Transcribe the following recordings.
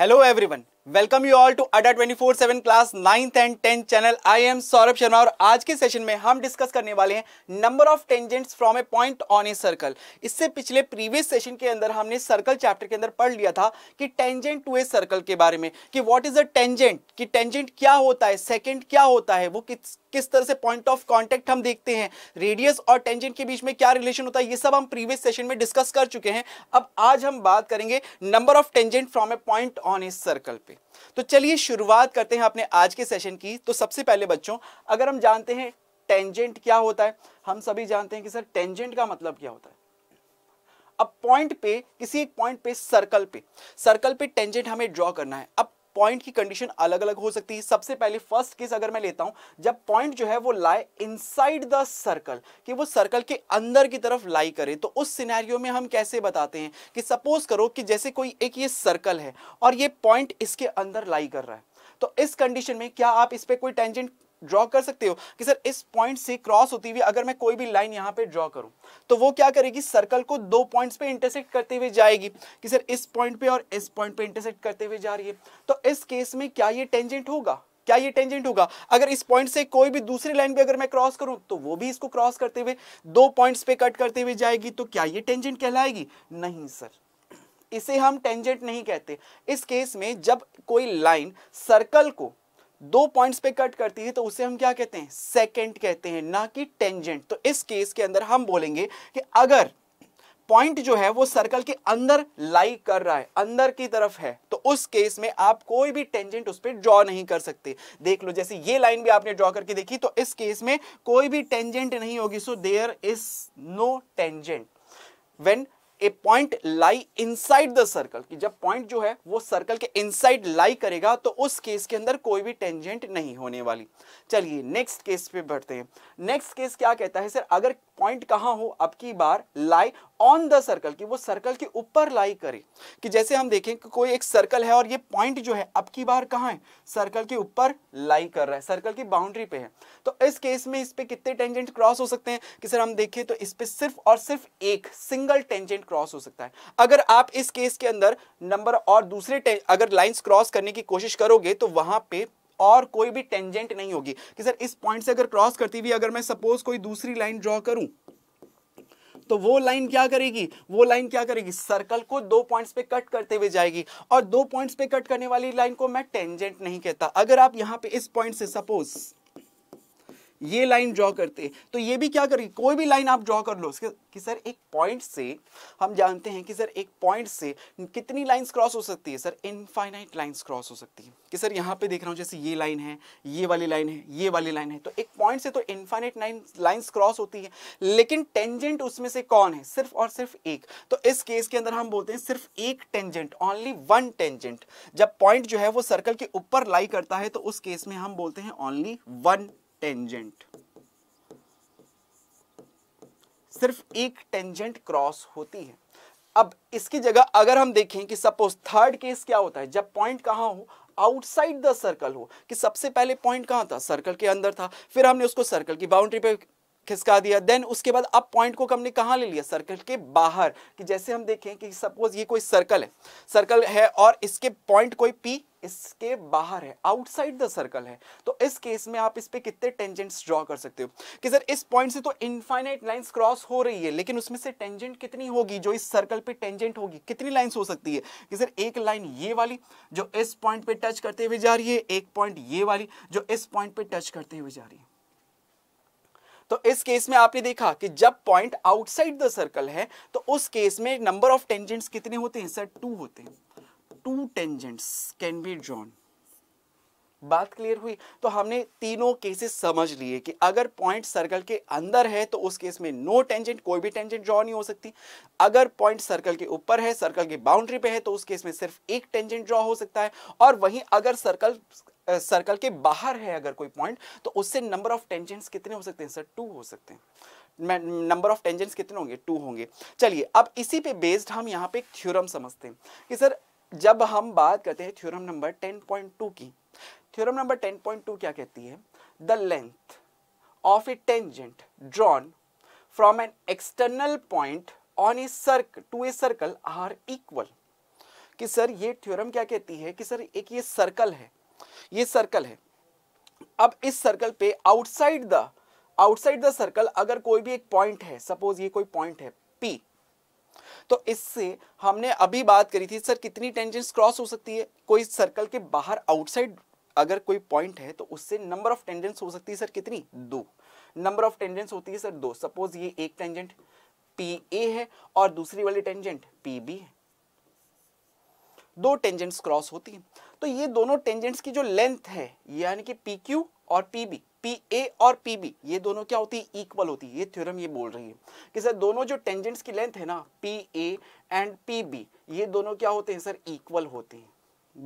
Hello everyone welcome you all to Adda 24/7 class ninth and tenth channel I am Saurabh Sharma और आज के session में हम डिस्कस करने वाले हैं number of tangents from a point on a circle इससे पिछले प्रीवियस सेशन के अंदर हमने सर्कल चैप्टर के अंदर पढ़ लिया था कि टेंजेंट टू ए सर्कल के बारे में कि व्हाट इज अ टेंजेंट कि टेंजेंट क्या होता है सेकेंड क्या होता है वो किस किस तरह से पॉइंट ऑफ कॉन्टेक्ट हम देखते हैं रेडियस और टेंजेंट के बीच में क्या रिलेशन होता है ये सब हम प्रीवियस सेशन में डिस्कस कर चुके हैं अब आज हम बात करेंगे number of tangent from a point on a circle पे तो चलिए शुरुआत करते हैं अपने आज के सेशन की तो सबसे पहले बच्चों अगर हम जानते हैं टेंजेंट क्या होता है हम सभी जानते हैं कि सर टेंजेंट का मतलब क्या होता है अब पॉइंट पे किसी एक पॉइंट पे सर्कल पे सर्कल पे टेंजेंट हमें ड्रॉ करना है अब पॉइंट की कंडीशन अलग अलग हो सकती है सबसे पहले फर्स्ट केस अगर मैं लेता हूं जब पॉइंट जो है वो लाए इनसाइड द सर्कल कि वो सर्कल के अंदर की तरफ लाई करे तो उस सिनेरियो में हम कैसे बताते हैं कि सपोज करो कि जैसे कोई एक ये सर्कल है और ये पॉइंट इसके अंदर लाई कर रहा है तो इस कंडीशन में क्या आप इस पर कोई टेंजेंट ड्रॉ कर सकते हो कि सर इस पॉइंट से क्रॉस होती हुई अगर मैं कोई भी लाइन यहाँ पे ड्रॉ करूँ तो वो क्या करेगी सर्कल को दो पॉइंट्स पे इंटरसेक्ट करते हुए जाएगी कि सर इस पॉइंट पे और इस पॉइंट पे इंटरसेक्ट करते हुए जा रही है तो इस केस में क्या ये टेंजेंट होगा क्या ये टेंजेंट होगा अगर इस पॉइंट से कोई भी दूसरी लाइन पे अगर मैं क्रॉस करूं तो वो भी इसको क्रॉस करते हुए दो पॉइंट्स पे कट करते हुए जाएगी तो क्या ये टेंजेंट कहलाएगी नहीं सर इसे हम टेंजेंट नहीं कहते इस केस में जब कोई लाइन सर्कल को दो पॉइंट्स पे कट करती है तो उसे हम क्या कहते हैं सेकेंड कहते हैं ना कि टेंजेंट तो इस केस के अंदर हम बोलेंगे कि अगर पॉइंट जो है वो सर्कल के अंदर लाई कर रहा है अंदर की तरफ है तो उस केस में आप कोई भी टेंजेंट उस पर ड्रॉ नहीं कर सकते देख लो जैसे ये लाइन भी आपने ड्रॉ करके देखी तो इस केस में कोई भी टेंजेंट नहीं होगी so there is no tangent when a point lie inside the circle कि जब पॉइंट जो है वो सर्कल के इनसाइड लाई करेगा तो उस केस के अंदर कोई भी टेंजेंट नहीं होने वाली चलिए नेक्स्ट केस पे बढ़ते हैं नेक्स्ट केस क्या कहता है सर अगर पॉइंट कहाँ हो अब की बार लाई ऑन द सर्कल कि वो सर्कल के ऊपर लाई करे कि जैसे हम देखें कि कोई एक सर्कल है और ये पॉइंट जो है अब की बार कहाँ है सर्कल के ऊपर लाई कर रहा है सर्कल की बाउंड्री पे है तो इस केस में इस पर कितने टेंजेंट क्रॉस हो सकते हैं कि सर हम देखें तो इस पर सिर्फ और सिर्फ एक सिंगल टेंजेंट क्रॉस हो सकता है अगर आप इस केस के अंदर नंबर और दूसरे अगर लाइंस क्रॉस करने की कोशिश करोगे तो वहां पे और कोई भी टेंजेंट नहीं होगी कि सर इस पॉइंट से अगर क्रॉस करती हुई अगर मैं सपोज कोई दूसरी लाइन ड्रॉ करूं तो वो लाइन क्या करेगी वो लाइन क्या करेगी सर्कल को दो पॉइंट्स पे कट करते हुए जाएगी और दो पॉइंट्स पे कट करने वाली लाइन को मैं टेंजेंट नहीं कहता अगर आप यहां पे इस पॉइंट से सपोज ये लाइन ड्रॉ करते हैं तो ये भी क्या करिए कोई भी लाइन आप ड्रॉ कर लो कि सर एक पॉइंट से हम जानते हैं कि सर एक पॉइंट से कितनी लाइंस क्रॉस हो सकती है सर इनफाइनाइट लाइंस क्रॉस हो सकती है कि सर यहाँ पे देख रहा हूँ जैसे ये लाइन है ये वाली लाइन है ये वाली लाइन है तो एक पॉइंट से तो इनफाइनाइट लाइन लाइन्स क्रॉस होती है लेकिन टेंजेंट उसमें से कौन है सिर्फ और सिर्फ एक तो इस केस के अंदर हम बोलते हैं सिर्फ एक टेंजेंट ऑनली वन टेंजेंट जब पॉइंट जो है वो सर्कल के ऊपर लाई करता है तो उस केस में हम बोलते हैं ओनली वन टेंजेंट सिर्फ एक टेंजेंट क्रॉस होती है अब इसकी जगह अगर हम देखें कि सपोज थर्ड केस क्या होता है जब पॉइंट कहां हो आउटसाइड द सर्कल हो कि सबसे पहले पॉइंट कहां था सर्कल के अंदर था फिर हमने उसको सर्कल की बाउंड्री पे खिसका दिया देन उसके बाद अब पॉइंट को हमने कहां ले लिया सर्कल के बाहर कि जैसे हम देखें कि सपोज ये कोई सर्कल है सर्कल है और इसके पॉइंट कोई पी इसके बाहर है आउटसाइड द सर्कल है तो इस केस में आप इस पे कितने टेंजेंट्स ड्रॉ कर सकते हो कि सर इस पॉइंट से तो इनफाइनाइट लाइंस क्रॉस हो रही है लेकिन उसमें से टेंजेंट कितनी होगी जो इस सर्कल पे टेंजेंट होगी कितनी लाइंस हो सकती है कि सर एक लाइन ये वाली जो इस पॉइंट पे टच करते हुए जा रही है एक पॉइंट ये वाली जो इस पॉइंट पे टच करते हुए जा रही है तो इस केस में आपने देखा कि जब पॉइंट आउटसाइड द सर्कल है तो उस केस में नंबर ऑफ टेंजेंट्स कितने होते हैं सर टू होते हैं two tangents can be drawn बात क्लियर हुई तो हमने तीनों केसेस समझ लिए कि अगर पॉइंट सर्कल के अंदर है तो उस केस में नो टेंजेंट कोई भी टेंजेंट ड्रॉ नहीं हो सकती अगर पॉइंट सर्कल के ऊपर है सर्कल की बाउंड्री पे है तो उस केस में सिर्फ एक टेंजेंट ड्रॉ हो सकता है और वहीं अगर सर्कल सर्कल के बाहर है अगर कोई पॉइंट तो उससे नंबर ऑफ टेंजेंट्स कितने हो सकते हैं सर टू हो सकते हैं नंबर ऑफ टेंजेंट्स कितने होंगे टू होंगे चलिए अब इसी पे बेस्ड हम यहाँ पे एक थ्योरम समझते हैं कि सर जब हम बात करते हैं थ्योरम नंबर 10.2 की थ्योरम नंबर 10.2 क्या कहती है the length of a tangent drawn from an external point on a circle to a circle are equal कि सर ये थ्योरम क्या कहती है कि सर एक ये सर्कल है ये सर्कल है अब इस सर्कल पे outside the outside the circle अगर कोई भी एक पॉइंट है सपोज ये कोई पॉइंट है पी तो इससे हमने अभी बात करी थी सर कितनी टेंजेंट्स क्रॉस हो सकती है कोई सर्कल के बाहर आउटसाइड अगर कोई पॉइंट है तो उससे नंबर ऑफ टेंजेंट्स हो सकती है सर कितनी दो नंबर ऑफ टेंजेंट्स होती है सर दो सपोज ये एक टेंजेंट पी ए है और दूसरी वाली टेंजेंट पी बी है दो टेंजेंट्स क्रॉस होती हैं तो ये दोनों टेंजेंट्स की जो लेंथ है यानी कि पी क्यू और पी बी पी ए और पी बी ये दोनों क्या होती है इक्वल होती है ये थ्योरम ये बोल रही है कि सर दोनों जो टेंजेंट्स की लेंथ है ना P A and P B ये दोनों क्या होते हैं सर इक्वल होते हैं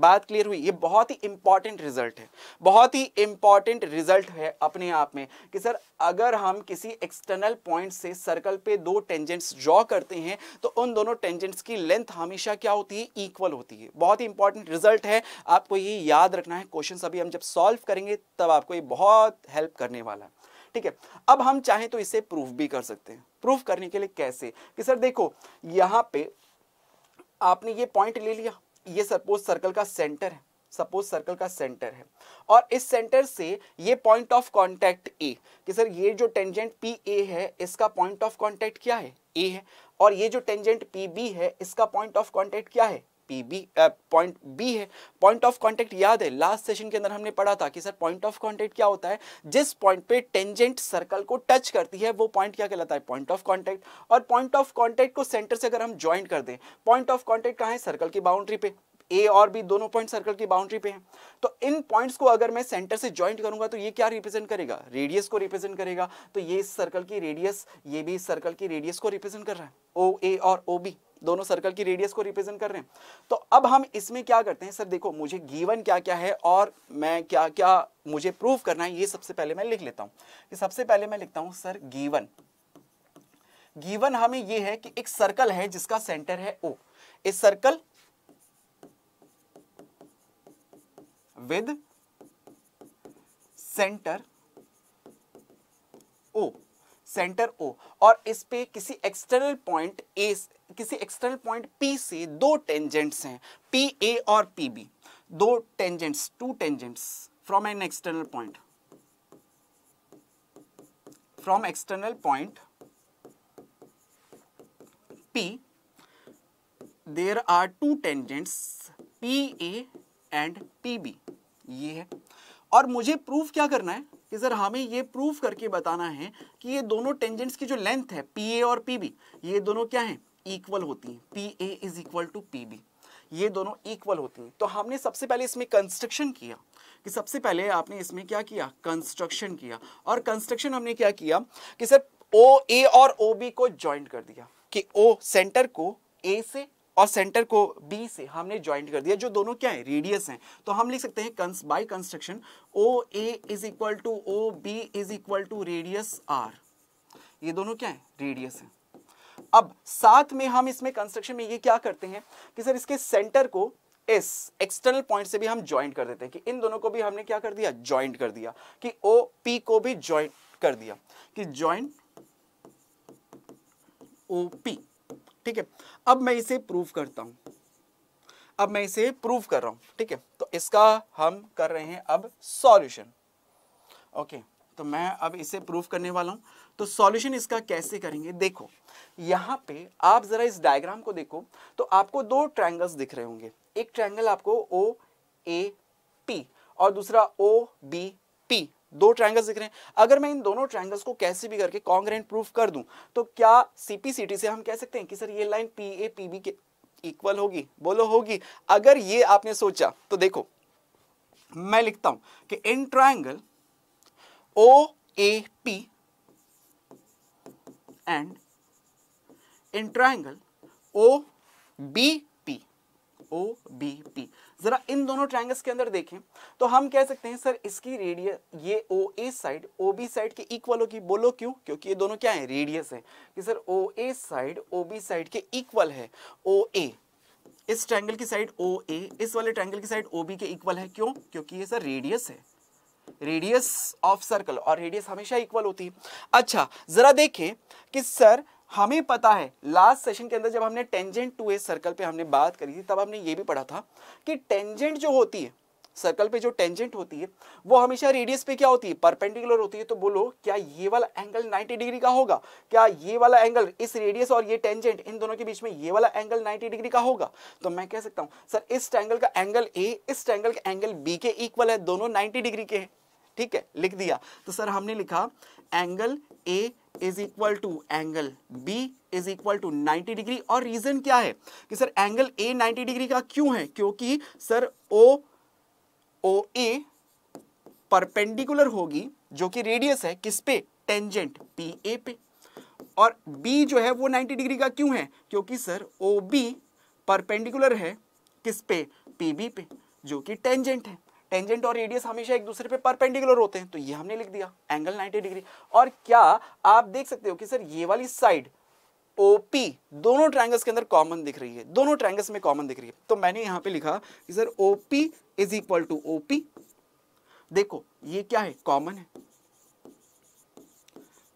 बात क्लियर हुई ये बहुत ही इंपॉर्टेंट रिजल्ट है बहुत ही इंपॉर्टेंट रिजल्ट है अपने आप में कि सर अगर हम किसी एक्सटर्नल पॉइंट से सर्कल पे दो टेंजेंट्स ड्रॉ करते हैं तो उन दोनों टेंजेंट्स की लेंथ हमेशा क्या होती है इक्वल होती है बहुत ही इंपॉर्टेंट रिजल्ट है आपको ये याद रखना है क्वेश्चन अभी हम जब सॉल्व करेंगे तब आपको ये बहुत हेल्प करने वाला है ठीक है अब हम चाहें तो इसे प्रूफ भी कर सकते हैं प्रूफ करने के लिए कैसे कि सर देखो यहाँ पे आपने ये पॉइंट ले लिया ये सपोज सर्कल का सेंटर है सपोज सर्कल का सेंटर है और इस सेंटर से ये पॉइंट ऑफ कांटेक्ट ए कि सर ये जो टेंजेंट पी ए है इसका पॉइंट ऑफ कांटेक्ट क्या है ए है और ये जो टेंजेंट पी बी है इसका पॉइंट ऑफ कांटेक्ट क्या है पी बी पॉइंट बी है पॉइंट ऑफ कांटेक्ट याद है लास्ट सेशन के अंदर हमने पढ़ा था कि सर पॉइंट ऑफ कांटेक्ट क्या होता है जिस पॉइंट पे टेंजेंट सर्कल को टच करती है वो पॉइंट क्या कहलाता है पॉइंट ऑफ कांटेक्ट और पॉइंट ऑफ कांटेक्ट को सेंटर से अगर हम ज्वाइन कर दें पॉइंट ऑफ कॉन्टेक्ट कहाँ है सर्कल की बाउंड्री पे ए और बी दोनों पॉइंट सर्कल की बाउंड्री पे हैं तो इन पॉइंट्स को अगर मैं सेंटर से ज्वाइंट करूंगा तो ये क्या रिप्रेजेंट करेगा रेडियस को रिप्रेजेंट करेगा तो ये इस सर्कल की रेडियस ये भी इस सर्कल की रेडियस को रिप्रेजेंट कर रहा है ओ ए और ओ बी दोनों सर्कल की रेडियस को रिप्रेजेंट कर रहे हैं तो अब हम इसमें क्या करते हैं सर देखो मुझे गीवन क्या क्या है और मैं क्या क्या मुझे प्रूव करना है ये सबसे पहले मैं लिख लेता हूँ कि सबसे पहले मैं लिखता हूँ सर गीवन गीवन हमें ये है कि एक सर्कल है जिसका सेंटर है ओ इस circle with centre O centre O और इस पे किसी एक्सटर्नल पॉइंट ए किसी एक्सटर्नल पॉइंट पी से दो टेंजेंट्स हैं पी ए और पी बी दो tangents two tangents from an external point from external point P there are two tangents P A and P B ये है और मुझे प्रूफ क्या करना है कि सर हमें ये प्रूफ करके बताना है कि ये दोनों टेंजेंट्स की जो लेंथ है पी ए और पी बी ये दोनों क्या है इक्वल होती हैं P A is equal to P B ये दोनों इक्वल होती हैं तो हमने सबसे पहले इसमें कंस्ट्रक्शन किया कि सबसे पहले आपने इसमें क्या किया कंस्ट्रक्शन किया और कंस्ट्रक्शन हमने क्या किया कि सर ओ ए और ओ बी को ज्वाइंट कर दिया कि ओ सेंटर को ए से और सेंटर को बी से हमने ज्वाइंट कर दिया जो दोनों क्या है रेडियस हैं तो हम लिख सकते हैं cons by construction O A is equal to O B is equal to radius R ये दोनों क्या है रेडियस हैं अब साथ में हम इसमें कंस्ट्रक्शन में ये क्या करते हैं कि सर इसके सेंटर को इस एक्सटर्नल पॉइंट से भी हम ज्वाइंट कर देते हैं कि इन दोनों को भी हमने क्या कर दिया ज्वाइंट कर दिया कि ओ पी को भी ज्वाइंट कर दिया कि ज्वाइंट ओ पी ठीक है अब मैं इसे प्रूफ करता हूं अब मैं इसे प्रूफ कर रहा हूं ठीक है तो इसका हम कर रहे हैं अब सॉल्यूशन ओके तो मैं अब इसे प्रूफ करने वाला हूं तो सॉल्यूशन इसका कैसे करेंगे देखो यहां पे आप ज़रा इस डायग्राम को देखो तो आपको दो ट्रायंगल्स दिख रहे होंगे एक ट्रायंगल आपको ओ ए पी और दूसरा ओ बी पी दो ट्रायंगल्स दिख रहे हैं अगर मैं इन दोनों ट्रायंगल्स को कैसे भी करके कॉन्ग्रेंट प्रूफ कर दूं तो क्या सीपीसीटी से हम कह सकते हैं कि सर ये line P A P B के इक्वल होगी बोलो होगी अगर ये आपने सोचा तो देखो मैं लिखता हूं कि in triangle O A P and in triangle O B O B P जरा इन दोनों ट्राइंगल्स के अंदर देखें तो हम कह सकते हैं सर इसकी रेडियस ये O A side O B side के इक्वल होगी बोलो क्यों क्योंकि ये दोनों क्या है रेडियस है कि sir O A side O B side के इक्वल है ओ ए इस ट्राइंगल की साइड ओ ए इस वाले ट्राइंगल की साइड ओ बी के इक्वल है क्यों क्योंकि ये सर रेडियस है रेडियस ऑफ सर्कल और रेडियस हमेशा इक्वल होती है अच्छा जरा देखें कि सर हमें पता है लास्ट सेशन के अंदर जब हमने टेंजेंट टू ए सर्कल पे हमने बात करी थी तब हमने ये भी पढ़ा था कि टेंजेंट जो होती है सर्कल पे जो टेंजेंट होती है वो हमेशा रेडियस पे क्या होती है परपेंडिकुलर होती है तो बोलो क्या ये वाला एंगल 90 डिग्री का होगा क्या ये वाला एंगल इस रेडियस और ये टेंजेंट इन दोनों के बीच में ये वाला एंगल 90 डिग्री का होगा तो मैं कह सकता हूँ सर इस ट्रैंगल का एंगल ए इस ट्रैंगल का एंगल बी के इक्वल है दोनों नाइन्टी डिग्री के हैं ठीक है लिख दिया तो सर हमने लिखा angle A is equal to angle B is equal to 90 degree और रीजन क्या है कि सर एंगल ए 90 डिग्री का क्यों है क्योंकि सर ओ ओ ए परपेंडिकुलर होगी जो कि रेडियस है किस पे टेंजेंट पी ए पे और बी जो है वो 90 डिग्री का क्यों है क्योंकि सर ओ बी परपेंडिकुलर है किस पे पी बी पे जो कि टेंजेंट है टेंजेंट और रेडियस हमेशा एक दूसरे पे परपेंडिकुलर होते हैं तो ये हमने लिख दिया एंगल 90 डिग्री और क्या आप देख सकते हो कि सर ये वाली साइड ओपी दोनों ट्रायंगल्स के अंदर कॉमन दिख रही है दोनों ट्रायंगल्स में कॉमन दिख रही है तो मैंने यहां पे लिखा कि sir OP is equal to OP देखो ये क्या है कॉमन है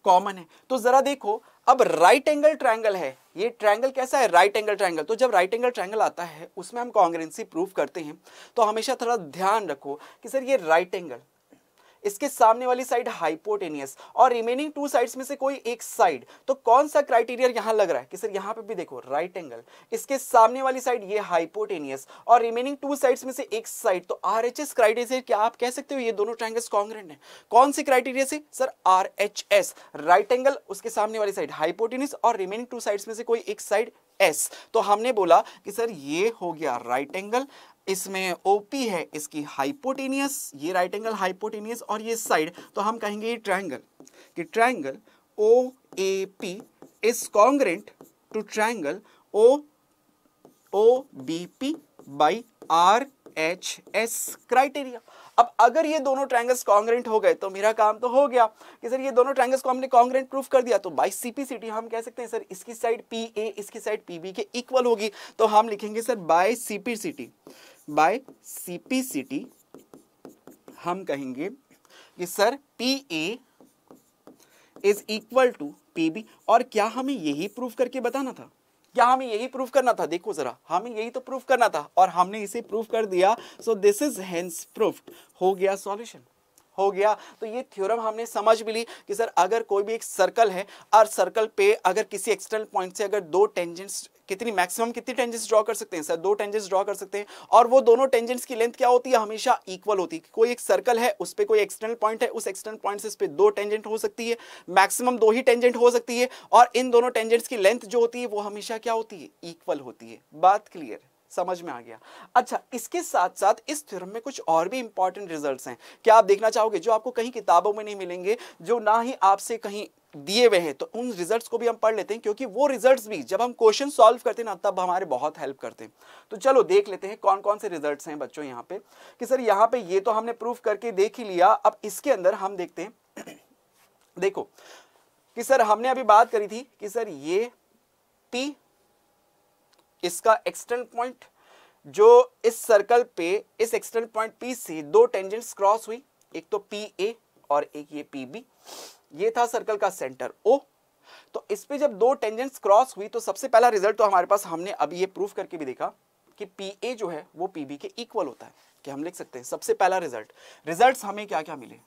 कॉमन है तो जरा देखो अब राइट एंगल ट्रायंगल है ये ट्रायंगल कैसा है राइट एंगल ट्रायंगल तो जब राइट एंगल ट्रायंगल आता है उसमें हम कॉन्ग्रेंसी प्रूफ करते हैं तो हमेशा थोड़ा ध्यान रखो कि सर ये राइट एंगल इसके सामने वाली साइड हाइपोटेनियस और रिमेनिंग टू साइड्स में से कोई एक साइड तो कौन सा क्राइटेरिया यहां लग रहा है कि सर यहां पे भी देखो राइट एंगल इसके सामने वाली साइड ये हाइपोटेनियस और रिमेनिंग टू साइड्स में से एक साइड तो आर एच एस क्राइटेरिया क्या आप कह सकते हो ये दोनों ट्राइंगल्स कॉन्ग्रेंट है कौन से क्राइटेरिया से sir R H S right angle उसके सामने वाली साइड हाइपोटेनियस और रिमेनिंग टू साइड्स में से कोई एक साइड एस तो हमने बोला कि सर ये हो गया राइट एंगल इसमें ओपी है इसकी हाइपोटेनियस ये राइट एंगल हाइपोटेनियस और ये साइड तो हम कहेंगे ये ट्रायंगल कि triangle O A P is congruent to triangle O O B P by R H S criteria अब अगर ये दोनों ट्रायंगल्स कॉन्ग्रेंट हो गए तो मेरा काम तो हो गया कि सर ये दोनों ट्रायंगल्स को हमने कॉन्ग्रेंट प्रूफ कर दिया तो बाई सीपीसीटी हम कह सकते हैं सर इसकी साइड पी ए इसकी साइड पी बी के इक्वल होगी तो हम लिखेंगे sir by CPCT by CPCT हम कहेंगे कि sir P A is equal to P B और क्या हमें यही प्रूफ करके बताना था क्या हमें यही प्रूफ करना था देखो जरा हमें यही तो प्रूफ करना था और हमने इसे प्रूफ कर दिया so this is hence proof हो गया सॉल्यूशन हो गया तो ये थ्योरम हमने समझ भी ली कि सर अगर कोई भी एक सर्कल है और सर्कल पे अगर किसी एक्सटर्नल पॉइंट से अगर दो टेंजेंट्स कितनी मैक्सिमम कितनी टेंजेंस ड्रॉ कर सकते हैं सर दो टेंजेंस ड्रॉ कर सकते हैं और वो दोनों टेंजेंट्स की लेंथ क्या होती है हमेशा इक्वल होती है कोई एक सर्कल है उस पर कोई एक्सटर्नल पॉइंट है उस एक्सटर्नल पॉइंट से इस पर दो टेंजेंट हो सकती है मैक्सिमम दो ही टेंजेंट हो सकती है और इन दोनों टेंजेंट्स की लेंथ जो होती है वो हमेशा क्या होती है इक्वल होती है बात क्लियर समझ में आ गया अच्छा इसके साथ साथ इस थ्योरम में कुछ और भी इंपॉर्टेंट रिजल्ट्स हैं क्या आप देखना चाहोगे जो आपको कहीं किताबों में नहीं मिलेंगे जो ना ही आपसे कहीं दिए हुए हैं तो उन रिजल्ट्स को भी हम पढ़ लेते हैं क्योंकि वो रिजल्ट्स भी जब हम क्वेश्चन सॉल्व करते हैं ना तब हमारे बहुत हेल्प करते हैं तो चलो देख लेते हैं कौन कौन से रिजल्ट्स हैं बच्चों यहाँ पे कि सर यहाँ पे ये तो हमने प्रूफ करके देख ही लिया अब इसके अंदर हम देखते हैं देखो कि सर हमने अभी बात करी थी कि सर ये पी इसका एक्सटर्न पॉइंट जो इस सर्कल पे इस एक्सटर्न पॉइंट पी से दो टेंजेंट्स क्रॉस हुई एक तो पी ए और एक ये पी बी ये था सर्कल का सेंटर ओ तो इस पे जब दो टेंजेंट्स क्रॉस हुई तो सबसे पहला रिजल्ट तो हमारे पास हमने अभी ये प्रूफ करके भी देखा कि पी ए जो है वो पी बी के इक्वल होता है कि हम लिख सकते हैं सबसे पहला रिजल्ट रिजल्ट्स हमें क्या क्या मिले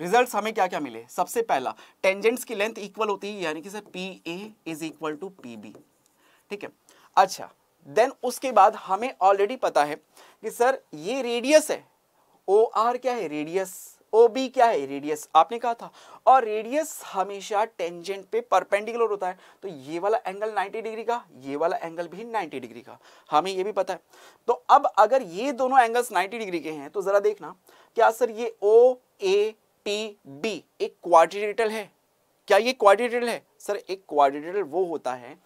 रिजल्ट्स हमें क्या क्या मिले सबसे पहला टेंजेंट्स की लेंथ इक्वल होती है यानी कि sir P A is equal to P B ठीक है अच्छा देन उसके बाद हमें ऑलरेडी पता है कि सर ये रेडियस है ओ आर क्या है रेडियस ओ बी क्या है रेडियस आपने कहा था और रेडियस हमेशा टेंजेंट पे परपेंडिकुलर होता है तो ये वाला एंगल 90 डिग्री का ये वाला एंगल भी 90 डिग्री का हमें ये भी पता है तो अब अगर ये दोनों एंगल्स 90 डिग्री के हैं तो ज़रा देखना क्या सर ये ओ ए टी बी एक क्वाड्रिलेटरल है क्या ये क्वाड्रिलेटरल है सर एक क्वाड्रिलेटरल वो होता है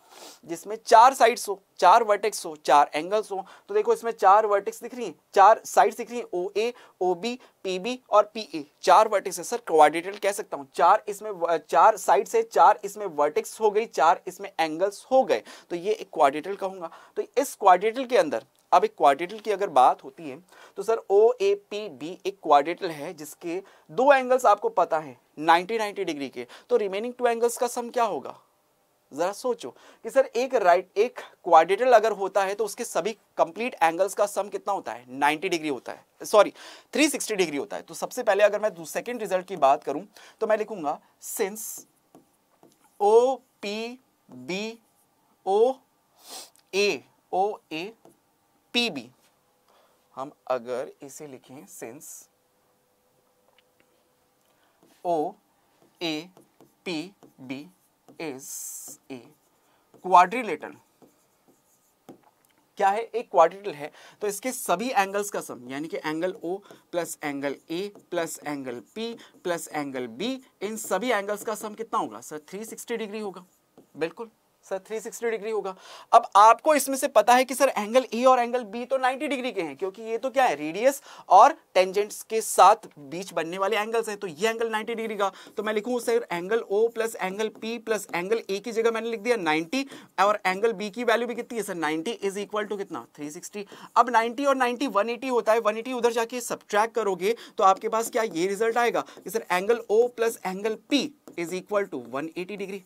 जिसमें चार साइड्स हो चार वर्टेक्स हो चार एंगल्स हो तो देखो इसमें चार वर्टेक्स दिख रही हैं चार साइड्स दिख रही हैं O A O B P B और पी ए चार वर्टेक्स है सर क्वाड्रिलेटरल कह सकता हूँ चार इसमें चार साइड्स है चार इसमें वर्टेक्स हो गई चार इसमें एंगल्स हो गए तो ये एक क्वाड्रिलेटरल कहूंगा तो इस क्वाड्रिलेटरल के अंदर अब एक क्वाड्रेटल की अगर बात होती है तो sir O A P B एक क्वाड्रेटल है जिसके दो एंगल्स आपको पता है 90 90 डिग्री के तो रिमेनिंग टू एंगल्स का सम क्या होगा ज़रा सोचो कि सर एक राइट एक क्वाड्रेटल अगर होता है तो उसके सभी कंप्लीट एंगल्स का सम कितना होता है 90 डिग्री होता है सॉरी 360 डिग्री होता है तो सबसे पहले अगर मैं सेकेंड रिजल्ट की बात करूं तो मैं लिखूंगा since O P B O A O A P B हम अगर इसे लिखें since O A P B is a quadrilateral क्या है एक क्वाड्रिलेटरल है तो इसके सभी एंगल्स का सम यानी कि angle O plus angle A plus angle P plus angle B इन सभी एंगल्स का सम कितना होगा सर 360 डिग्री होगा बिल्कुल सर 360 डिग्री होगा अब आपको इसमें से पता है कि सर एंगल ए और एंगल बी तो 90 डिग्री के हैं क्योंकि ये तो क्या है रेडियस और टेंजेंट्स के साथ बीच बनने वाले एंगल्स हैं तो ये एंगल 90 डिग्री का तो मैं लिखूँ sir angle O plus angle P plus angle A की जगह मैंने लिख दिया 90 और एंगल बी की वैल्यू भी कितनी है sir ninety is equal to कितना सिक्सटी अब नाइन्टी और वन एटी होता है 180 उधर जाके सब्ट्रैक्ट करोगे तो आपके पास क्या ये रिजल्ट आएगा कि sir angle O plus angle P is equal to one degree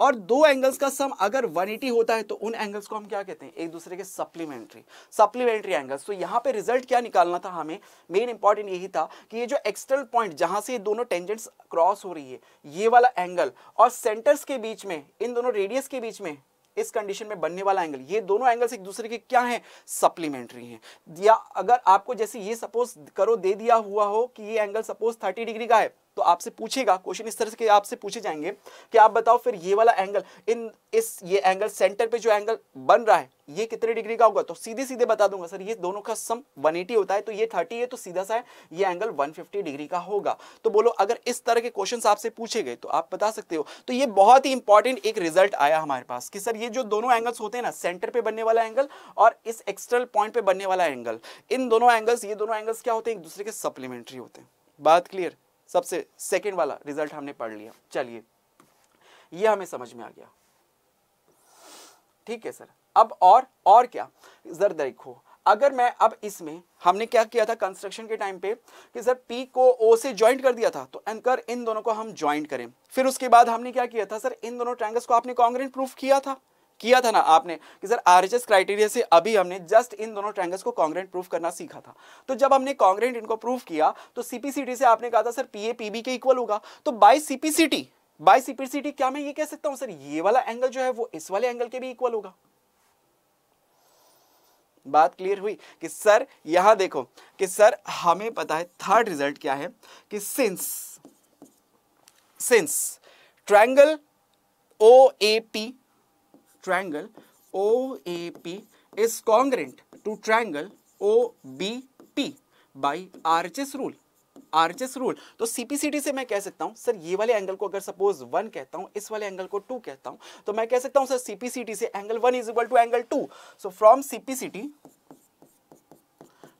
और दो एंगल्स का सम अगर 180 होता है तो उन एंगल्स को हम क्या कहते हैं एक दूसरे के सप्लीमेंट्री सप्लीमेंट्री एंगल्स तो यहाँ पे रिजल्ट क्या निकालना था हमें मेन इंपॉर्टेंट यही था कि ये जो एक्सटर्नल पॉइंट जहाँ से ये दोनों टेंजेंट्स क्रॉस हो रही है ये वाला एंगल और सेंटर्स के बीच में इन दोनों रेडियस के बीच में इस कंडीशन में बनने वाला एंगल ये दोनों एंगल्स एक दूसरे के क्या हैं सप्लीमेंट्री हैं या अगर आपको जैसे ये सपोज करो दे दिया हुआ हो कि ये एंगल सपोज 30 डिग्री का है तो आपसे पूछेगा क्वेश्चन इस तरह से आपसे पूछे जाएंगे कि आप बताओ फिर ये वाला एंगल इन इस ये एंगल सेंटर पे जो एंगल बन रहा है ये कितने डिग्री का होगा तो सीधे सीधे बता दूंगा सर ये दोनों का सम 180 होता है तो ये 30 है तो सीधा सा है ये एंगल 150 डिग्री का होगा तो बोलो अगर इस तरह के क्वेश्चंस आपसे पूछे गए तो आप बता सकते हो तो ये बहुत ही इंपॉर्टेंट एक रिजल्ट आया हमारे पास कि सर ये जो दोनों एंगल्स होते हैं ना सेंटर पे बनने वाला एंगल और इस एक्सटर्नल पॉइंट पे बनने वाला एंगल इन दोनों एंगल्स ये दोनों एंगल्स क्या होते हैं एक दूसरे के सप्लीमेंट्री होते हैं बात क्लियर सबसे सेकेंड वाला रिजल्ट हमने पढ़ लिया चलिए ये हमें समझ में आ गया ठीक है सर अब और और क्या जर देखो अगर मैं अब इसमें हमने क्या किया था कंस्ट्रक्शन के टाइम पे कि सर पी को ओ से ज्वाइंट कर दिया था तो एंकर इन दोनों को हम ज्वाइंट करें फिर उसके बाद हमने क्या किया था सर इन दोनों ट्रैंगल्स को आपने कॉन्ग्रेंट प्रूफ किया था किया था ना आपने कि सर आरएचएस क्राइटेरिया से अभी हमने जस्ट इन दोनों ट्रायंगल्स को कांग्रेंट प्रूफ करना सीखा था तो जब हमने कांग्रेंट इनको प्रूफ किया तो सीपीसीटी से आपने कहा था सर पीए पीबी के इक्वल होगा तो बाई सीपीसीटी बाई सीपीसीटी क्या मैं ये कह सकता हूं सर ये वाला एंगल जो है वो इस वाले एंगल के भी इक्वल होगा बात क्लियर हुई कि सर यहां देखो कि सर हमें पता है थर्ड रिजल्ट क्या है कि since since triangle O A P triangle OAP is congruent to triangle OBP by RHS rule. RHS rule तो सीपीसीडी से मैं कह सकता हूँ सर ये वाले एंगल को अगर सपोज वन कहता हूँ इस वाले एंगल को टू कहता हूँ तो मैं कह सकता हूँ सर सीपीसीडी से angle one is equal to angle two so from CPCT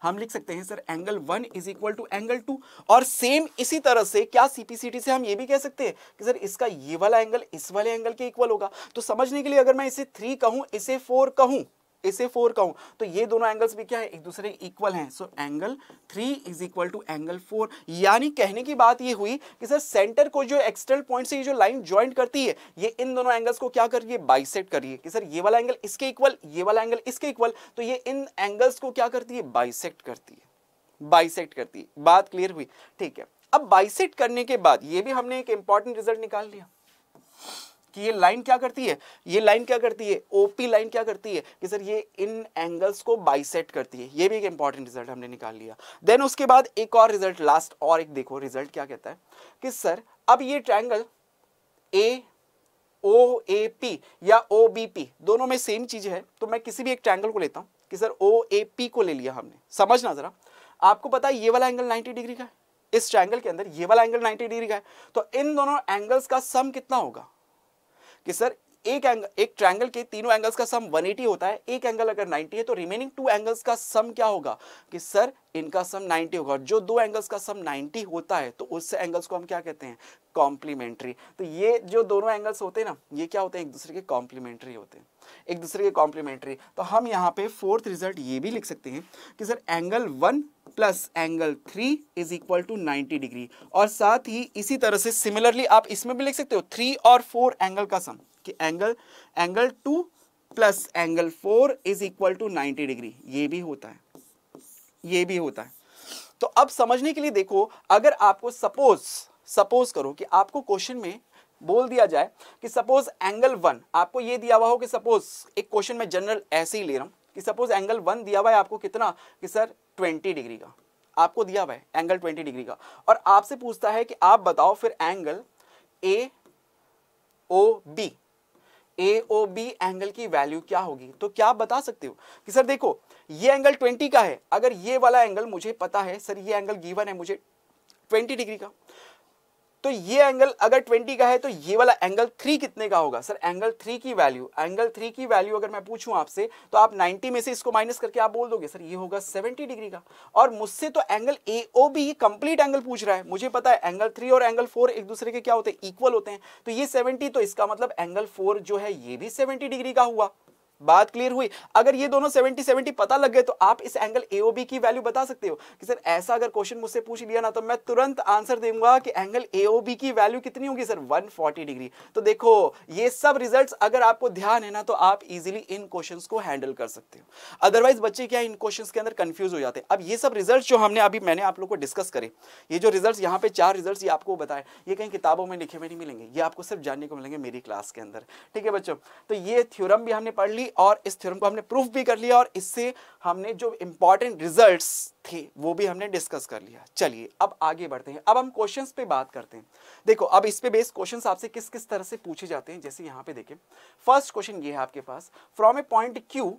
हम लिख सकते हैं sir angle one is equal to angle two और सेम इसी तरह से क्या सीपीसीटी से हम ये भी कह सकते हैं कि सर इसका ये वाला एंगल इस वाले एंगल के इक्वल होगा तो समझने के लिए अगर मैं इसे थ्री कहूं इसे फोर कहूं इसे फोर कहूं तो ये दोनों एंगल्स भी क्या है एक दूसरे इक्वल हैं so angle three is equal to angle four यानी कहने की बात ये हुई कि सर सेंटर को जो एक्सटर्नल पॉइंट से ये जो लाइन ज्वाइंट करती है ये इन दोनों एंगल्स को क्या करिए बाइसेट करिए कि सर ये वाला एंगल इसके इक्वल ये वाला एंगल इसके इक्वल तो ये इन एंगल्स को क्या करती है बाइसेट करती है बाइसेट करती है बात क्लियर हुई ठीक है अब बाइसेट करने के बाद ये भी हमने एक इंपॉर्टेंट रिजल्ट निकाल लिया कि ये लाइन क्या करती है ये लाइन क्या करती है ओपी लाइन क्या करती है कि सर ये इन एंगल्स को बाइसेट करती है ये भी एक इंपॉर्टेंट रिजल्ट हमने निकाल लिया देन उसके बाद एक और रिजल्ट लास्ट और एक देखो रिजल्ट क्या कहता है कि सर अब ये triangle A O A P या ओ बी पी दोनों में सेम चीज है तो मैं किसी भी एक ट्रैंगल को लेता हूं कि सर ओ ए पी को ले लिया हमने समझना जरा आपको पता है ये वाला एंगल नाइनटी डिग्री का है इस ट्रैंगल के अंदर ये वाला एंगल नाइनटी डिग्री का है तो इन दोनों एंगल्स का सम कितना होगा कि सर एक एंगल एक ट्रायंगल के तीनों एंगल्स का सम 180 होता है एक एंगल अगर 90 है तो रिमेनिंग टू एंगल्स का सम क्या होगा कि सर इनका सम 90 होगा जो दो एंगल्स का सम 90 होता है तो उससे एंगल्स को हम क्या कहते हैं कॉम्प्लीमेंट्री तो ये जो दोनों एंगल्स होते हैं ना ये क्या होते हैं एक दूसरे के कॉम्प्लीमेंट्री होते हैं एक दूसरे के कॉम्प्लीमेंट्री तो हम यहाँ पे फोर्थ रिजल्ट ये भी लिख सकते हैं कि sir angle one plus angle three is equal to ninety degree और साथ ही इसी तरह से सिमिलरली आप इसमें भी लिख सकते हो थ्री और फोर एंगल का सम कि angle angle two plus angle four is equal to ninety degree ये भी होता है ये भी होता है तो अब समझने के लिए देखो अगर आपको सपोज सपोज करो कि आपको क्वेश्चन में बोल दिया जाए कि सपोज एंगल वन आपको ये दिया हुआ हो कि सपोज एक क्वेश्चन में जनरल ऐसे ही ले रहा हूं कि सपोज एंगल वन दिया हुआ है आपको कितना कि सर ट्वेंटी डिग्री का आपको दिया हुआ है एंगल ट्वेंटी डिग्री का और आपसे पूछता है कि आप बताओ फिर angle A O B A O B angle की वैल्यू क्या होगी तो क्या आप बता सकते हो कि सर देखो ये एंगल 20 का है अगर ये वाला एंगल मुझे पता है सर ये एंगल गिवन है मुझे 20 डिग्री का तो ये एंगल अगर 20 का है तो ये वाला एंगल थ्री कितने का होगा सर एंगल थ्री की वैल्यू एंगल थ्री की वैल्यू अगर मैं पूछूं आपसे तो आप 90 में से इसको माइनस करके आप बोल दोगे सर ये होगा 70 डिग्री का और मुझसे तो angle A O B complete angle पूछ रहा है मुझे पता है एंगल थ्री और एंगल फोर एक दूसरे के क्या होते हैं इक्वल होते हैं तो ये सेवेंटी तो इसका मतलब एंगल फोर जो है ये भी सेवेंटी डिग्री का हुआ बात क्लियर हुई अगर ये दोनों 70 70 पता लग गए तो आप इस एंगल एओबी की वैल्यू बता सकते हो कि सर ऐसा अगर क्वेश्चन मुझसे पूछ लिया ना तो मैं तुरंत आंसर दूंगा कि एंगल एओबी की वैल्यू कितनी होगी सर 140 डिग्री तो देखो ये सब रिजल्ट्स अगर आपको ध्यान है ना तो आप इजीली इन क्वेश्चंस को हैंडल कर सकते हो अदरवाइज बच्चे क्या इन क्वेश्चन के अंदर कंफ्यूज हो जाते हैं अब ये सब रिजल्ट जो हमने अभी मैंने आप लोग को डिस्कस करे ये जो रिजल्ट यहाँ पे चार रिजल्ट आपको बताए ये कहीं किताबों में लिखे हुए नहीं मिलेंगे ये आपको सिर्फ जानने को मिलेंगे मेरी क्लास के अंदर ठीक है बच्चों तो ये थ्योरम भी हमने पढ़ ली और इस थ्योरम को हमने प्रूफ भी कर लिया और इससे हमने जो इंपॉर्टेंट रिजल्ट्स थे वो भी हमने डिस्कस कर लिया चलिए अब आगे बढ़ते हैं अब हम क्वेश्चंस पे बात करते हैं देखो अब इस पे बेस्ड क्वेश्चंस आपसे किस किस तरह से पूछे जाते हैं जैसे यहाँ पे देखें फर्स्ट क्वेश्चन ये है आपके पास from a point Q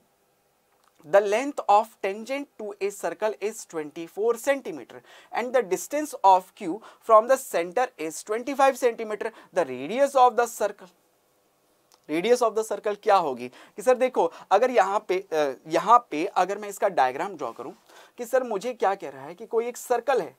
the length of tangent to a circle is 24 centimeter and the distance of q from the center is 25 centimetre the radius of the circle radius of the circle क्या होगी कि sir देखो अगर यहाँ पे यहाँ पे अगर मैं इसका डायग्राम ड्रॉ करूँ कि सर मुझे क्या कह रहा है कि कोई एक सर्कल है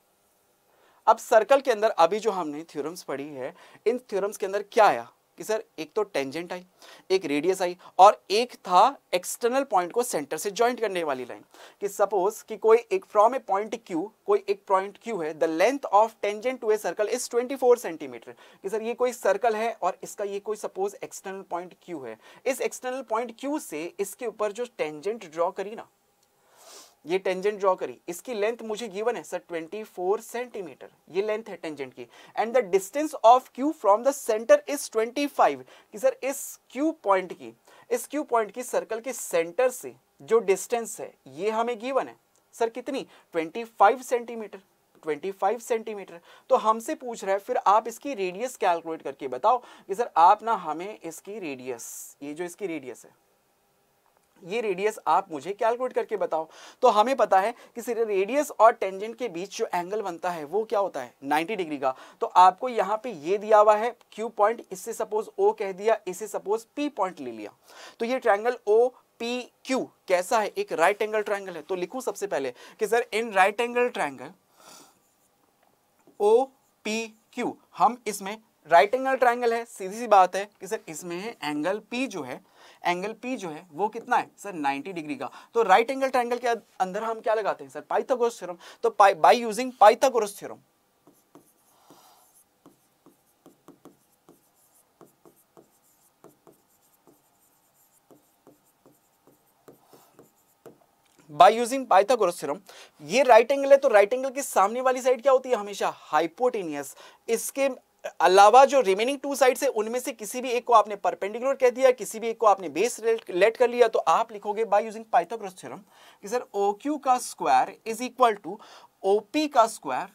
अब सर्कल के अंदर अभी जो हमने थ्योरम्स पढ़ी है इन थ्योरम्स के अंदर क्या आया कि सर एक तो टेंजेंट आई एक रेडियस आई और एक था एक्सटर्नल पॉइंट को सेंटर से ज्वाइंट करने वाली लाइन कि सपोज कि कोई एक फ्रॉम ए पॉइंट क्यू कोई एक पॉइंट क्यू है the length of tangent to a circle is 24 centimetre कि सर ये कोई सर्कल है और इसका ये कोई सपोज एक्सटर्नल पॉइंट क्यू है इस एक्सटर्नल पॉइंट क्यू से इसके ऊपर जो टेंजेंट ड्रॉ करी ना ये टेंजेंट ड्रॉ करी इसकी लेंथ मुझे गिवन है सर 24 सेंटीमीटर ये लेंथ है टेंजेंट की and the distance of Q from the centre is 25 कि सर इस क्यू पॉइंट की इस क्यू पॉइंट की सर्कल के सेंटर से जो डिस्टेंस है ये हमें गिवन है सर कितनी 25 सेंटीमीटर 25 सेंटीमीटर तो हमसे पूछ रहा है फिर आप इसकी रेडियस कैलकुलेट करके बताओ कि सर आप ना हमें इसकी रेडियस ये जो इसकी रेडियस है ये रेडियस आप मुझे कैलकुलेट करके बताओ तो हमें पता है कि सिर्फ रेडियस और टेंजेंट के बीच जो एंगल बनता है वो क्या होता है 90 डिग्री का तो आपको यहाँ पे ये दिया हुआ है क्यू पॉइंट इससे सपोज ओ कह दिया इसे सपोज पी पॉइंट ले लिया तो ये ट्रायंगल ओ पी क्यू कैसा है एक राइट एंगल ट्राइंगल है तो लिखू सबसे पहले कि sir in right angle triangle O P Q हम इसमें राइट एंगल ट्राइंगल है सीधी सी बात है कि सर इसमें एंगल पी जो है एंगल पी जो है वो कितना है सर 90 डिग्री का तो राइट एंगल ट्रायंगल के अं-, अंदर हम क्या लगाते हैं सर पाइथागोरस थ्योरम तो by using Pythagoras theorem By using Pythagoras theorem, ये right angle है तो right angle की सामने वाली side क्या होती है हमेशा hypotenuse. इसके अलावा जो रिमेनिंग टू साइड्स है उनमें से किसी भी एक को आपने परपेंडिकुलर कह दिया किसी भी एक को आपने बेस लेट कर लिया तो आप लिखोगे बाय यूजिंग पाइथागोरस थ्योरम कि सर OQ का square is equal to OP का स्क्वायर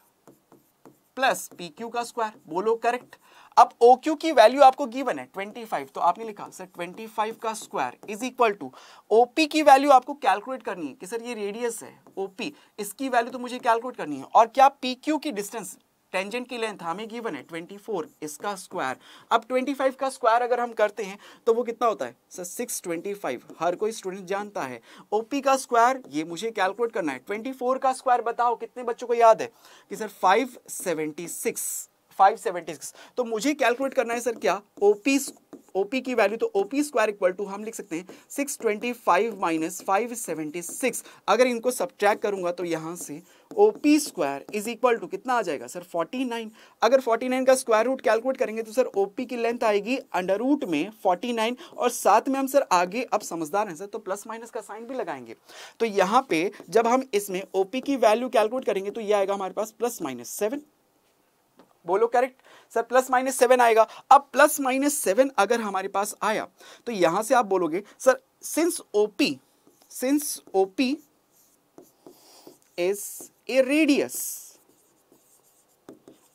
प्लस PQ का स्क्वायर बोलो करेक्ट अब OQ की वैल्यू आपको गिवन है 25 तो आपने लिखा सर 25 का square is equal to OP की वैल्यू आपको कैलकुलेट करनी है कि सर ये रेडियस है OP इसकी वैल्यू तो मुझे कैलकुलेट करनी है और क्या PQ की डिस्टेंस टेंजेंट की लेंथ हमें गिवन है 24 इसका स्क्वायर अब 25 का स्क्वायर अगर हम करते हैं तो वो कितना होता है सर सिक्स हर कोई स्टूडेंट जानता है ओपी का स्क्वायर ये मुझे कैलकुलेट करना है 24 का स्क्वायर बताओ कितने बच्चों को याद है कि सर 576 576 तो मुझे कैलकुलेट करना है सर क्या ओपी ओपी की वैल्यू तो ओपी स्क्वायर इक्वल टू हम लिख सकते हैं 625 माइनस 576 अगर इनको सब्ट्रैक करूंगा तो यहाँ से OP square is equal to कितना आ जाएगा सर 49 अगर 49 का स्क्वायर रूट कैलकुलेट करेंगे तो सर ओपी की लेंथ आएगी अंडर रूट में 49 और साथ में हम सर आगे अब समझदार हैं सर तो प्लस माइनस का साइन भी लगाएंगे तो यहाँ पे जब हम इसमें ओपी की वैल्यू कैलकुलेट करेंगे तो ये आएगा हमारे पास प्लस माइनस सेवन बोलो correct sir plus minus seven आएगा अब प्लस माइनस सेवन अगर हमारे पास आया तो यहां से आप बोलोगे sir since OP since OP is a radius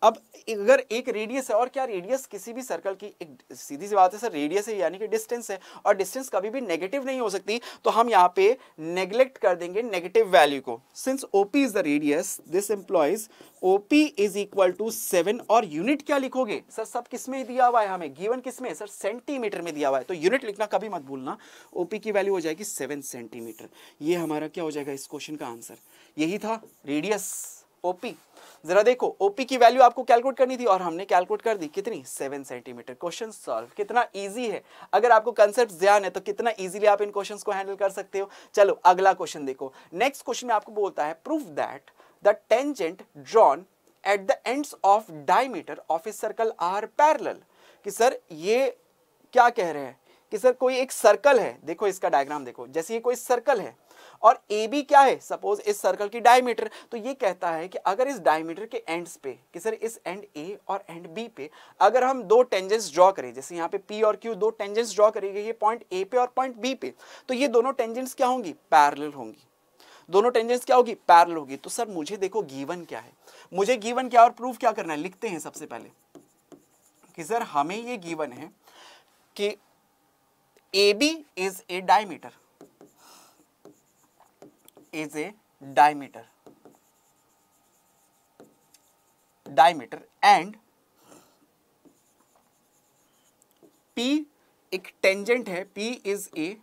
अब अगर एक रेडियस है और क्या रेडियस किसी भी सर्कल की एक सीधी सी बात है सर रेडियस है यानी कि डिस्टेंस है और डिस्टेंस कभी भी नेगेटिव नहीं हो सकती तो हम यहाँ पे नेग्लेक्ट कर देंगे नेगेटिव वैल्यू को since OP is the radius this implies OP is equal to seven और यूनिट क्या लिखोगे सर सब किस में दिया हुआ है हमें गिवन किस में सर सेंटीमीटर में दिया हुआ है तो यूनिट लिखना कभी मत भूलना ओपी की वैल्यू हो जाएगी सेवन सेंटीमीटर ये हमारा क्या हो जाएगा इस क्वेश्चन का आंसर यही था रेडियस ओपी जरा देखो ओपी की वैल्यू आपको कैलकुलेट करनी थी और हमने कैलकुलेट कर दी कितनी सेवन सेंटीमीटर क्वेश्चन सॉल्व कितना इजी है अगर आपको कंसेप्ट ध्यान है तो कितना इजीली आप इन क्वेश्चंस को हैंडल कर सकते हो चलो अगला क्वेश्चन देखो नेक्स्ट क्वेश्चन में आपको बोलता है proof that the tangent drawn at the ends of diameter of a circle are parallel कि सर ये क्या कह रहे हैं कि सर कोई एक सर्कल है देखो इसका डायग्राम देखो जैसे ये कोई सर्कल है और ए बी क्या है सपोज इस सर्कल की डायमीटर तो ये कहता है कि अगर इस डायमीटर के एंड्स पे कि सर इस एंड ए और एंड बी पे अगर हम दो टेंजेंस ड्रॉ करें जैसे यहाँ पे पी और क्यू दो टेंजेंस ड्रॉ करेंगे ये पॉइंट ए पे और पॉइंट बी पे तो ये दोनों टेंजेंस क्या होंगी पैरल होंगी दोनों टेंजेंस क्या होगी पैरल होगी तो सर मुझे देखो गीवन क्या है मुझे गीवन क्या और प्रूफ क्या करना है लिखते हैं सबसे पहले कि सर हमें ये गीवन है कि A B is a diameter is a diameter diameter and P एक टेंजेंट है P is a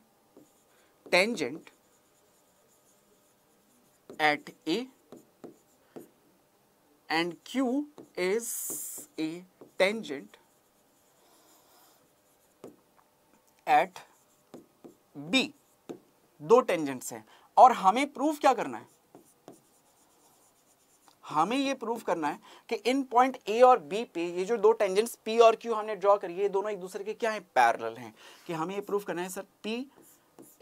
tangent at A and Q is a tangent at B दो टेंजेंट्स हैं और हमें प्रूफ क्या करना है हमें ये प्रूफ करना है कि इन पॉइंट ए और बी पे ये जो दो टेंजेंट्स पी और क्यू हमने ड्रॉ करी है दोनों एक दूसरे के क्या है पैरल हैं कि हमें ये प्रूफ करना है sir P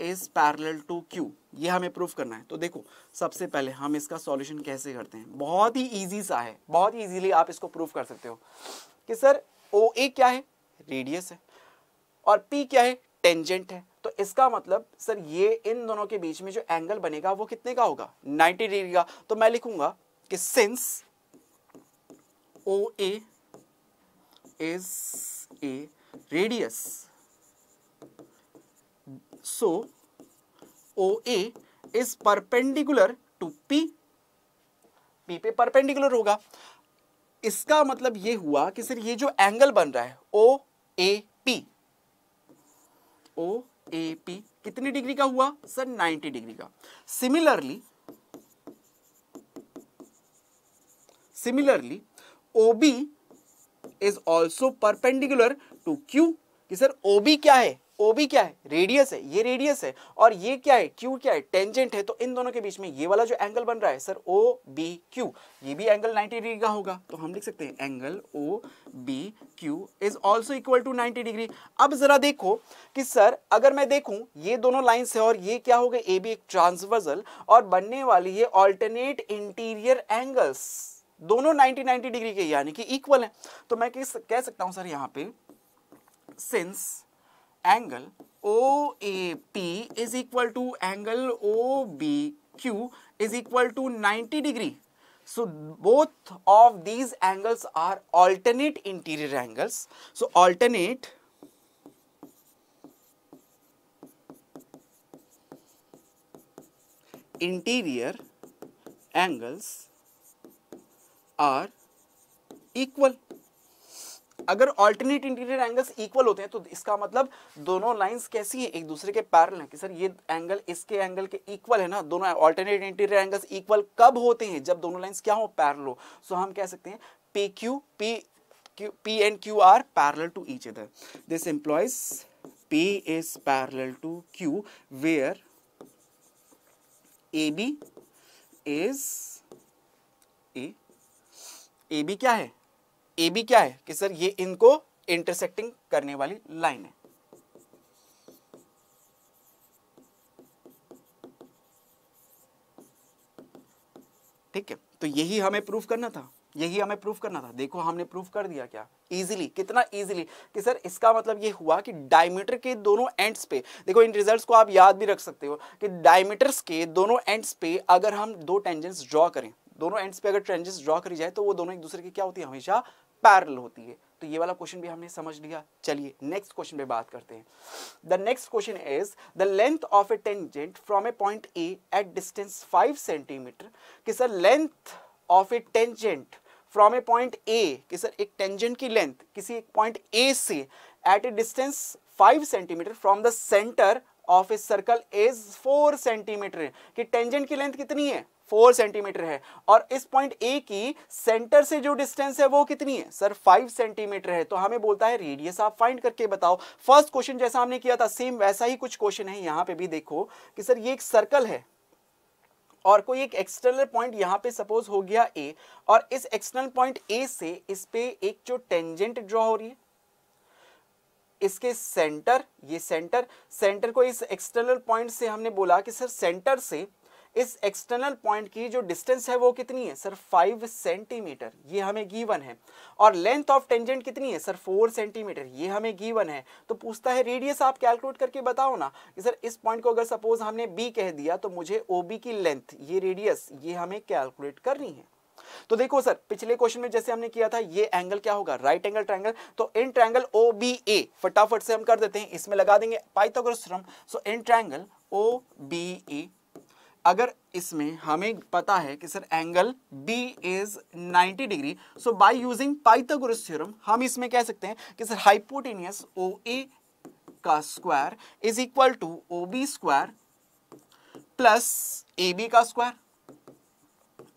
is parallel to Q ये हमें प्रूफ करना है तो देखो सबसे पहले हम इसका सॉल्यूशन कैसे करते हैं बहुत ही इजी सा है बहुत ही इजीली आप इसको प्रूफ कर सकते हो कि सर ओ ए क्या है रेडियस है और पी क्या है टेंजेंट है तो इसका मतलब सर ये इन दोनों के बीच में जो एंगल बनेगा वो कितने का होगा 90 डिग्री का तो मैं लिखूंगा कि since O is a radius so O A is perpendicular to P P पे परपेंडिकुलर होगा इसका मतलब ये हुआ कि सर ये जो एंगल बन रहा है O A P O A P कितनी डिग्री का हुआ सर 90 डिग्री का similarly similarly OB is also perpendicular to Q कि सर ओबी क्या है ओ बी क्या है रेडियस है ये रेडियस है और ये क्या है क्यू क्या है टेंजेंट है तो इन दोनों के बीच में ये वाला जो एंगल बन रहा है सर ओ बी क्यू ये भी एंगल 90 डिग्री का होगा तो हम लिख सकते हैं angle O B Q is also equal to 90 degree अब जरा देखो कि सर अगर मैं देखूं ये दोनों लाइन्स है और ये क्या हो गए ए बी एक ट्रांसवर्जल और बनने वाली ये ऑल्टरनेट इंटीरियर एंगल्स दोनों 90 90 डिग्री के यानी कि इक्वल है तो मैं कह सकता हूं सर यहां पे since angle OAP is equal to angle OBQ is equal to 90 degree. So both of these angles are alternate interior angles. So alternate interior angles are equal. अगर ऑल्टरनेट इंटीरियर एंगल्स इक्वल होते हैं तो इसका मतलब दोनों lines कैसी है एक दूसरे के पैरल है कि सर ये एंगल इसके एंगल के इक्वल है ना दोनों ऑल्टरनेट इंटीरियर एंगल्स इक्वल कब होते हैं जब दोनों लाइंस क्या हो पैरल हो सो हम कह सकते हैं P Q P Q P and Q are parallel to each other this implies P is parallel to Q where A B is a A B क्या है ए बी क्या है कि सर ये इनको इंटरसेक्टिंग करने वाली लाइन है ठीक है तो यही हमें प्रूफ करना था यही हमें प्रूफ करना था देखो हमने प्रूफ कर दिया क्या इजीली कितना इजीली कि सर इसका मतलब ये हुआ कि डायमीटर के दोनों एंड्स पे देखो इन रिजल्ट्स को आप याद भी रख सकते हो कि डायमीटर्स के दोनों एंड्स पे अगर हम दो टेंजेंट्स ड्रॉ करें दोनों एंड्स पे अगर टेंजेंट्स ड्रॉ करी जाए तो वो दोनों एक दूसरे की क्या होती है हमेशा पैरल होती है तो ये वाला क्वेश्चन भी हमने समझ लिया चलिए नेक्स्ट क्वेश्चन पे बात करते हैं the next question is the length of a tangent from a point A at distance five centimetre कि sir length of a tangent from a point A कि सर एक टेंजेंट की लेंथ किसी एक पॉइंट ए से at a distance five centimetre from the centre of a circle is four centimetre कि tangent की length कितनी है फोर सेंटीमीटर है और इस पॉइंट ए की सेंटर से जो डिस्टेंस है वो कितनी है सर फाइव सेंटीमीटर है तो हमें बोलता है रेडियस आप फाइंड करके बताओ फर्स्ट क्वेश्चन जैसा हमने किया था सेम वैसा ही कुछ क्वेश्चन है यहाँ पे भी देखो कि सर ये एक सर्कल है और कोई एक एक्सटर्नल पॉइंट यहां पे सपोज हो गया ए और इस एक्सटर्नल पॉइंट ए से इस पे एक जो टेंजेंट ड्रॉ हो रही है इसके सेंटर ये सेंटर सेंटर को इस एक्सटर्नल पॉइंट से हमने बोला कि सर सेंटर से इस एक्सटर्नल पॉइंट की जो डिस्टेंस है वो कितनी है सर फाइव सेंटीमीटर ये हमें गीवन है और लेंथ ऑफ टेंजेंट कितनी है सर फोर सेंटीमीटर ये हमें गीवन है तो पूछता है रेडियस आप कैलकुलेट करके बताओ ना कि सर इस पॉइंट को अगर सपोज हमने बी कह दिया तो मुझे ओ बी की लेंथ ये रेडियस ये हमें कैलकुलेट करनी है तो देखो सर पिछले क्वेश्चन में जैसे हमने किया था ये एंगल क्या होगा राइट एंगल ट्रायंगल तो इन ट्रायंगल ओ बी ए फटाफट से हम कर देते हैं इसमें लगा देंगे Pythagoras theorem so in triangle O B A अगर इसमें हमें पता है कि sir angle B is 90 degree so by using Pythagoras theorem हम इसमें कह सकते हैं कि सर हाइपोटेनियस ओ ए का square is equal to O B square plus A B का square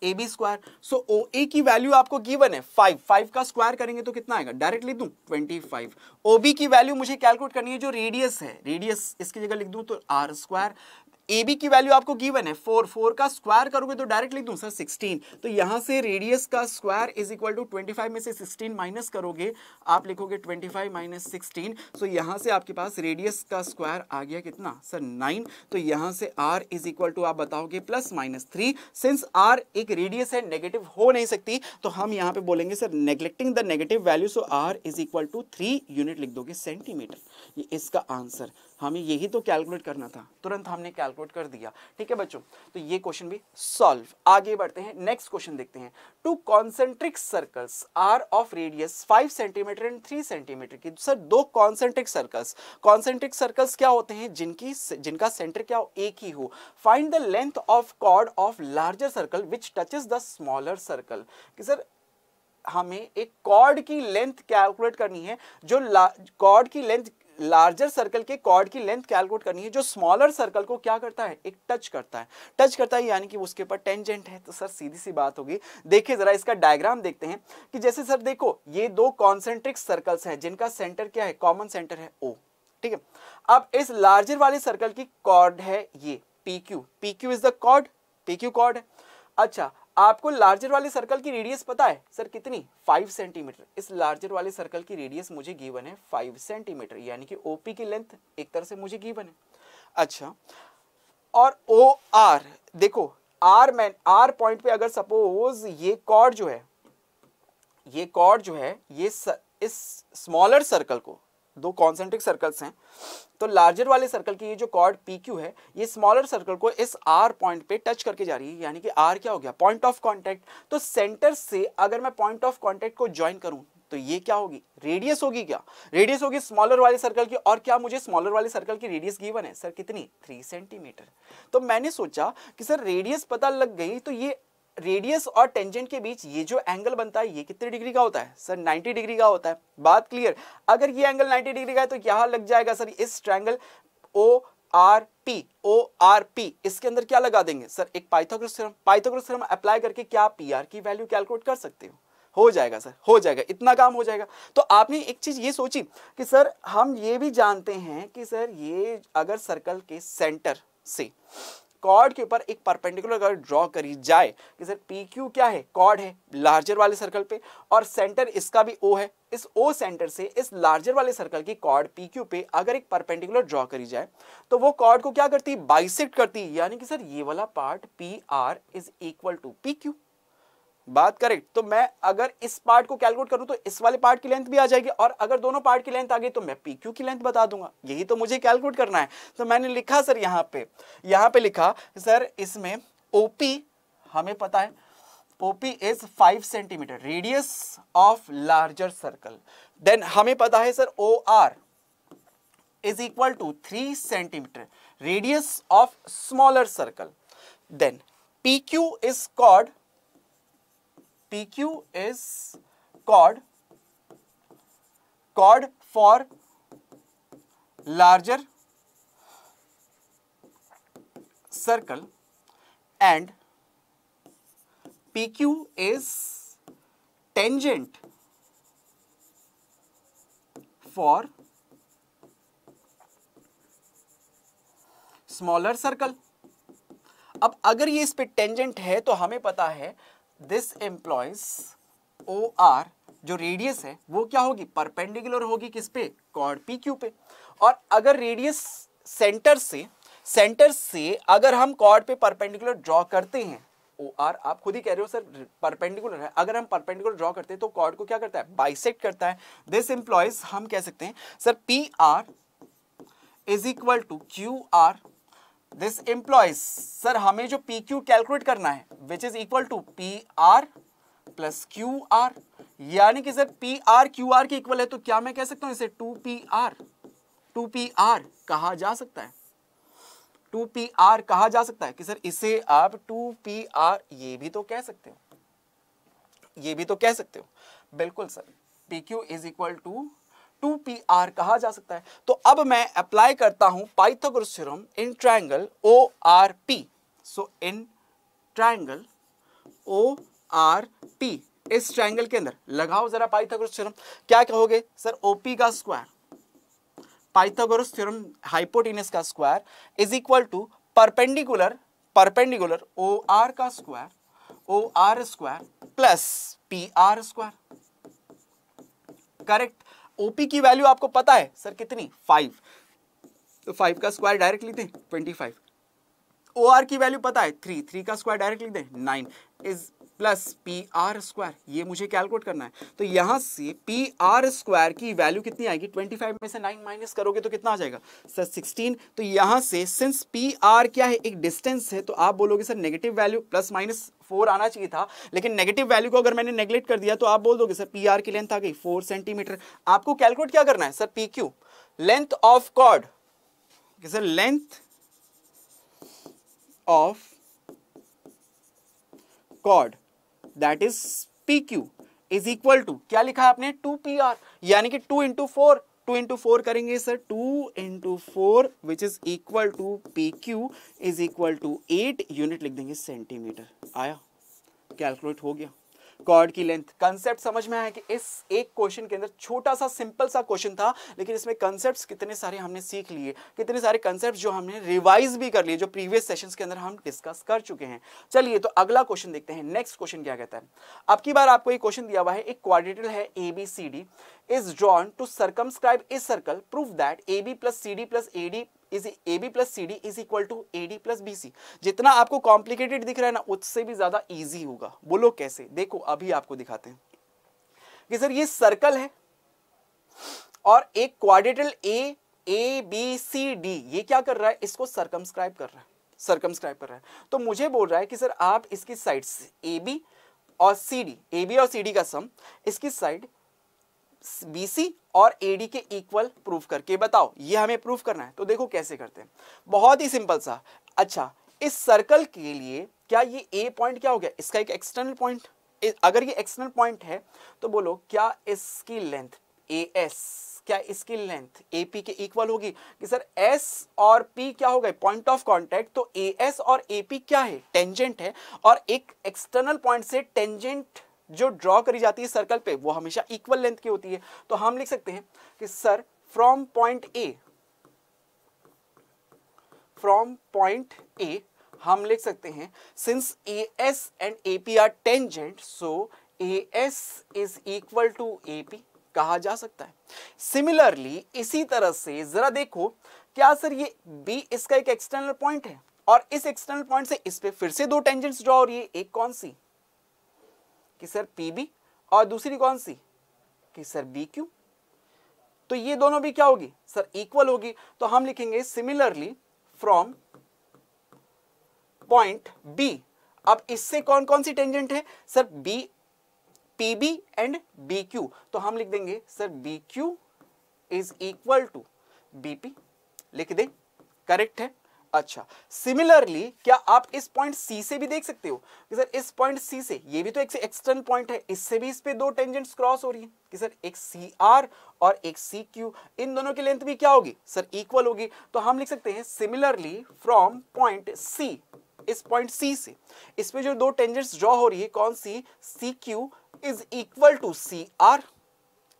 A B square so O A की value आपको गिवन है फाइव फाइव का स्क्वायर करेंगे तो कितना आएगा डायरेक्टली दू ट्वेंटी फाइव ओ बी की वैल्यू मुझे कैलकुलेट करनी है जो रेडियस है रेडियस इसकी जगह लिख दू तो आर स्क्वायर ए बी की वैल्यू आपको गिवन है फोर फोर का स्क्वायर करोगे तो डायरेक्ट लिख दू सर सिक्सटीन तो यहां से रेडियस का square is equal to twenty five में से सिक्सटीन माइनस करोगे आप लिखोगे ट्वेंटी फाइव माइनस सिक्सटीन तो यहां से आपके पास रेडियस का स्क्वायर आ गया कितना सर नाइन तो यहां से आर इज इक्वल टू आप बताओगे plus minus three since R एक रेडियस है नेगेटिव हो नहीं सकती तो हम यहां पर बोलेंगे sir neglecting the negative value so R is equal to three unit लिख दोगे सेंटीमीटर ये इसका आंसर हमें यही तो कैलकुलेट करना था तुरंत हमने कैलकुलेट कर दिया ठीक है बच्चों तो ये क्वेश्चन भी सॉल्व आगे बढ़ते हैं नेक्स्ट क्वेश्चन देखते हैं two concentric circles are of radius five centimetre and three centimetre की सर दो कॉन्सेंट्रिक सर्कल्स कॉन्सेंट्रिक सर्कल्स क्या होते हैं जिनकी जिनका सेंटर क्या हो एक ही हो find the length of chord of larger circle which touches the smaller circle कि सर हमें एक कॉर्ड की लेंथ कैलकुलेट करनी है जो कॉर्ड की लेंथ लार्जर सर्कल के कॉर्ड की लेंथ कैलकुलेट करनी है जो स्मॉलर सर्कल को क्या करता है एक टच करता है टच करता है यानी कि उसके ऊपर टेंजेंट है तो सर सीधी सी बात होगी देखिए जरा इसका डायग्राम देखते हैं कि जैसे सर देखो ये दो कॉन्सेंट्रिक सर्कल्स हैं जिनका सेंटर क्या है कॉमन सेंटर है ओ ठीक है अब इस लार्जर वाले सर्कल की कॉर्ड है ये P Q P Q is the chord P Q chord है अच्छा आपको लार्जर वाले सर्कल की रेडियस पता है सर कितनी फाइव सेंटीमीटर इस लार्जर वाले सर्कल की रेडियस मुझे गिवन है फाइव सेंटीमीटर यानी कि ओपी की लेंथ एक तरह से मुझे गिवन है अच्छा और ओ आर देखो आर मैन आर पॉइंट पे अगर सपोज ये कॉर्ड जो है ये कॉर्ड जो है ये स, इस स्मॉलर सर्कल को दो कॉन्सेंट्रिक सर्कल्स हैं तो लार्जर वाले सर्कल की ये जो कॉर्ड पी क्यू है ये स्मॉलर सर्कल को इस आर पॉइंट पे टच करके जा रही है यानी कि आर क्या हो गया पॉइंट ऑफ कॉन्टैक्ट तो सेंटर से अगर मैं पॉइंट ऑफ कॉन्टैक्ट को ज्वाइन करूँ तो ये क्या होगी रेडियस होगी क्या रेडियस होगी स्मॉलर वाले सर्कल की और क्या मुझे स्मॉलर वाले सर्कल की रेडियस गिवन है सर कितनी थ्री सेंटीमीटर तो मैंने सोचा कि सर रेडियस पता लग गई तो ये रेडियस और टेंजेंट के बीच ये जो एंगल बनता है ये कितने डिग्री का होता है सर 90 डिग्री का होता है बात क्लियर अगर ये एंगल 90 डिग्री का है तो यहाँ लग जाएगा सर इस triangle O R P O R P इसके अंदर क्या लगा देंगे सर एक पाइथोग्रोसरम पाइथोग्रोसरम अप्लाई करके क्या पी आर की वैल्यू कैलकुलेट कर सकते हो हो जाएगा सर हो जाएगा इतना काम हो जाएगा तो आपने एक चीज़ ये सोची कि सर हम ये भी जानते हैं कि सर ये अगर सर्कल के सेंटर से कॉर्ड के ऊपर एक परपेंडिकुलर कर्व ड्रॉ करी जाए कि सर पी क्यू क्या है कॉर्ड है लार्जर वाले सर्कल पे और सेंटर इसका भी ओ है इस ओ सेंटर से इस लार्जर वाले सर्कल की कॉर्ड पी क्यू पे अगर एक परपेंडिकुलर ड्रॉ करी जाए तो वो कॉर्ड को क्या करती बाइसेक्ट करती यानी कि सर ये वाला part P R is equal to P Q बात करें तो मैं अगर इस पार्ट को कैलकुलेट करूं तो इस वाले पार्ट की लेंथ भी आ जाएगी और अगर दोनों पार्ट की लेंथ आ गई तो मैं पी क्यू की लेंथ बता दूंगा यही तो मुझे कैलकुलेट करना है तो मैंने लिखा सर यहाँ पे यहाँ पे लिखा सर इसमें ओपी हमें पता है OP is five centimetre radius of larger circle then हमें पता है sir O R is equal to three centimetre radius of smaller circle then P Q is कॉड PQ is chord, chord for larger circle and PQ is tangent for smaller circle अब अगर ये इस पे tangent है तो हमें पता है दिस एम्प्लॉयज ओ आर जो रेडियस है वो क्या होगी परपेंडिकुलर होगी किस पे कॉर्ड पी क्यू पे और अगर रेडियस सेंटर से सेंटर से अगर हम कॉर्ड पे परपेंडिकुलर ड्रॉ करते हैं ओ आर आप खुद ही कह रहे हो सर परपेंडिकुलर है अगर हम परपेंडिकुलर ड्रॉ करते हैं तो कॉर्ड को क्या करता है बाइसेक्ट करता है दिस एम्प्लॉयज हम कह सकते हैं sir P R is equal to Q R this implies sir हमें जो पी क्यू कैलकुलेट करना है which is equal to P R plus Q R यानी कि sir P R Q R के इक्वल है तो क्या मैं कह सकता हूं इसे two P R two P R कहा जा सकता है टू पी आर कहा जा सकता है कि सर इसे आप टू पी आर ये भी तो कह सकते हो ये भी तो कह सकते हो बिल्कुल sir P Q is equal to two P R कहा जा सकता है तो अब मैं अप्लाई करता हूं Pythagoras theorem in triangle O R P so in triangle O R P इस ट्रायंगल के अंदर लगाओ जरा पाइथागोरस थ्योरम क्या कहोगे सर ओपी का स्क्वायर पाइथागोरस थ्योरम हाइपोटिनस का square is equal to perpendicular perpendicular O R का square O R square plus P R square correct OP की वैल्यू आपको पता है सर कितनी फाइव तो फाइव का स्क्वायर डायरेक्ट लेते हैं ट्वेंटी फाइव ओ आर की वैल्यू पता है थ्री थ्री का स्क्वायर डायरेक्ट लिख दें nine is plus P R square ये मुझे कैलकुलेट करना है तो यहाँ से पी आर स्क्वायर की वैल्यू कितनी आएगी ट्वेंटी फाइव में से नाइन माइनस करोगे तो कितना आ जाएगा सर सिक्सटीन तो यहाँ से सिंस पी आर क्या है एक डिस्टेंस है तो आप बोलोगे sir negative value plus minus four आना चाहिए था लेकिन नेगेटिव वैल्यू को अगर मैंने नेग्लेक्ट कर दिया तो आप बोल दोगे सर पी आर की लेंथ आ गई फोर सेंटीमीटर आपको कैलकुलेट क्या करना है sir P Q length of chord sir length of कॉड that is P Q is equal to क्या लिखा है आपने टू पी आर यानी कि two into four two into four करेंगे sir two into four which is equal to P Q is equal to eight unit लिख देंगे centimetre आया कैलकुलेट हो गया कॉर्ड की लेंथ कंसेप्ट समझ में आया कि इस एक क्वेश्चन के अंदर छोटा सा सिंपल सा क्वेश्चन था लेकिन इसमें कंसेप्ट कितने सारे हमने सीख लिए कितने सारे कंसेप्ट जो हमने रिवाइज भी कर लिए जो प्रीवियस सेशन के अंदर हम डिस्कस कर चुके हैं चलिए तो अगला क्वेश्चन देखते हैं नेक्स्ट क्वेश्चन क्या कहता है अब की बार आपको ये क्वेश्चन दिया हुआ है एक क्वाड्रेटल है A B C D is drawn is drawn circle proof that A B plus C D plus A D is A B plus C D is equal to A D plus B C जितना आपको complicated दिख रहा है ना उससे भी ज्यादा easy होगा बोलो कैसे देखो अभी आपको दिखाते हैं कि सर ये सर्कल है और एक quadrilateral A A B C D ये क्या कर रहा है इसको सरकमस्क्राइब कर रहा है सरकमस्क्राइब कर रहा है तो मुझे बोल रहा है कि सर आप इसकी साइड ए बी और सी डी ए बी और सी डी का सम इसकी साइड बीसी और एडी के इक्वल प्रूफ करके बताओ ये हमें प्रूफ करना है तो देखो कैसे करते हैं बहुत ही सिंपल सा अच्छा इस सर्कल के लिए क्या ये ए पॉइंट क्या हो गया इसका एक एक्सटर्नल पॉइंट अगर ये एक्सटर्नल पॉइंट है तो बोलो क्या इसकी लेंथ ए एस क्या इसकी लेंथ ए पी के इक्वल होगी कि सर एस और पी क्या हो गए पॉइंट ऑफ कॉन्टेक्ट तो ए एस और ए पी क्या है टेंजेंट है और एक एक्सटर्नल पॉइंट से टेंजेंट जो ड्रॉ करी जाती है सर्कल पे वो हमेशा इक्वल लेंथ की होती है तो हम लिख सकते हैं कि sir from point A from point A हम लिख सकते हैं since A S and A P are tangent so A S is equal to A P कहा जा सकता है सिमिलरली इसी तरह से जरा देखो क्या सर ये बी इसका एक एक्सटर्नल पॉइंट है और इस एक्सटर्नल पॉइंट से इस पे फिर से दो टेंजेंट्स ड्रॉ हो रही है एक कौन सी कि सर पी और दूसरी कौन सी कि सर बी तो ये दोनों भी क्या होगी सर इक्वल होगी तो हम लिखेंगे सिमिलरली फ्रॉम पॉइंट बी अब इससे कौन कौन सी टेंजेंट है sir B P B and B Q तो हम लिख देंगे sir B Q is equal to B P लिख दे करेक्ट है अच्छा सिमिलरली क्या आप इस पॉइंट सी से भी देख सकते हो कि सर इस पॉइंट सी से ये भी तो एक एक्सटर्नल पॉइंट है इससे भी इस पे दो टेंजेंट्स क्रॉस हो रही है कि सर एक सी आर और एक सी क्यू इन दोनों की लेंथ भी क्या होगी सर इक्वल होगी तो हम लिख सकते हैं सिमिलरली फ्रॉम पॉइंट सी इस पॉइंट सी से इसमें जो दो टेंजेंट्स ड्रॉ हो रही है कौन सी C Q is equal to C R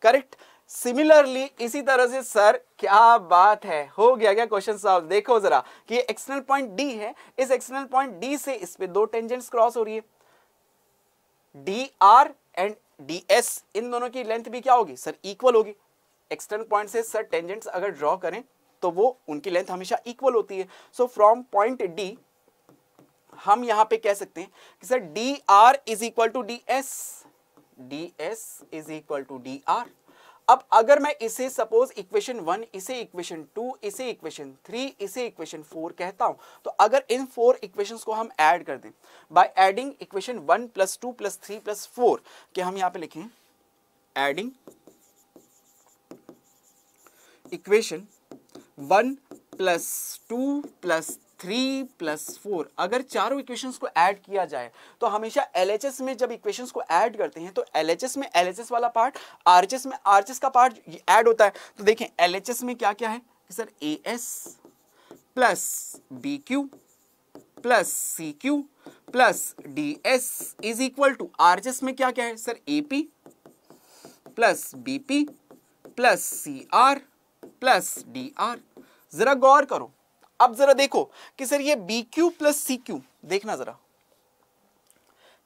correct similarly इसी तरह से सर क्या बात है हो गया क्या क्वेश्चन सॉल्व देखो जरा कि एक्सटर्नल पॉइंट डी है इस एक्सटर्नल पॉइंट डी से इस पे दो टेंजेंट्स क्रॉस हो रही है D R and D S इन दोनों की लेंथ भी क्या होगी सर इक्वल होगी एक्सटर्नल पॉइंट से सर टेंजेंट्स अगर ड्रॉ करें तो वो उनकी लेंथ हमेशा इक्वल होती है सो फ्रॉम पॉइंट डी हम यहां पे कह सकते हैं कि sir D R is equal to D S D S is equal to D R अब अगर मैं इसे सपोज इक्वेशन वन इसे इक्वेशन टू इसे इक्वेशन थ्री इसे इक्वेशन फोर कहता हूं तो अगर इन फोर इक्वेशंस को हम ऐड कर दें by adding equation one plus two plus three plus four के हम यहां पे लिखें adding equation one plus two plus three plus four अगर चारों इक्वेशंस को ऐड किया जाए तो हमेशा एल में जब इक्वेशंस को ऐड करते हैं तो एल में एल वाला पार्ट आर में आर का पार्ट ऐड होता है तो देखें एल में क्या क्या है sir A S plus B Q plus C Q plus D S is equal to R में क्या क्या है sir A P plus B P plus C R plus D R जरा गौर करो अब जरा देखो कि सर ये B Q plus C Q देखना जरा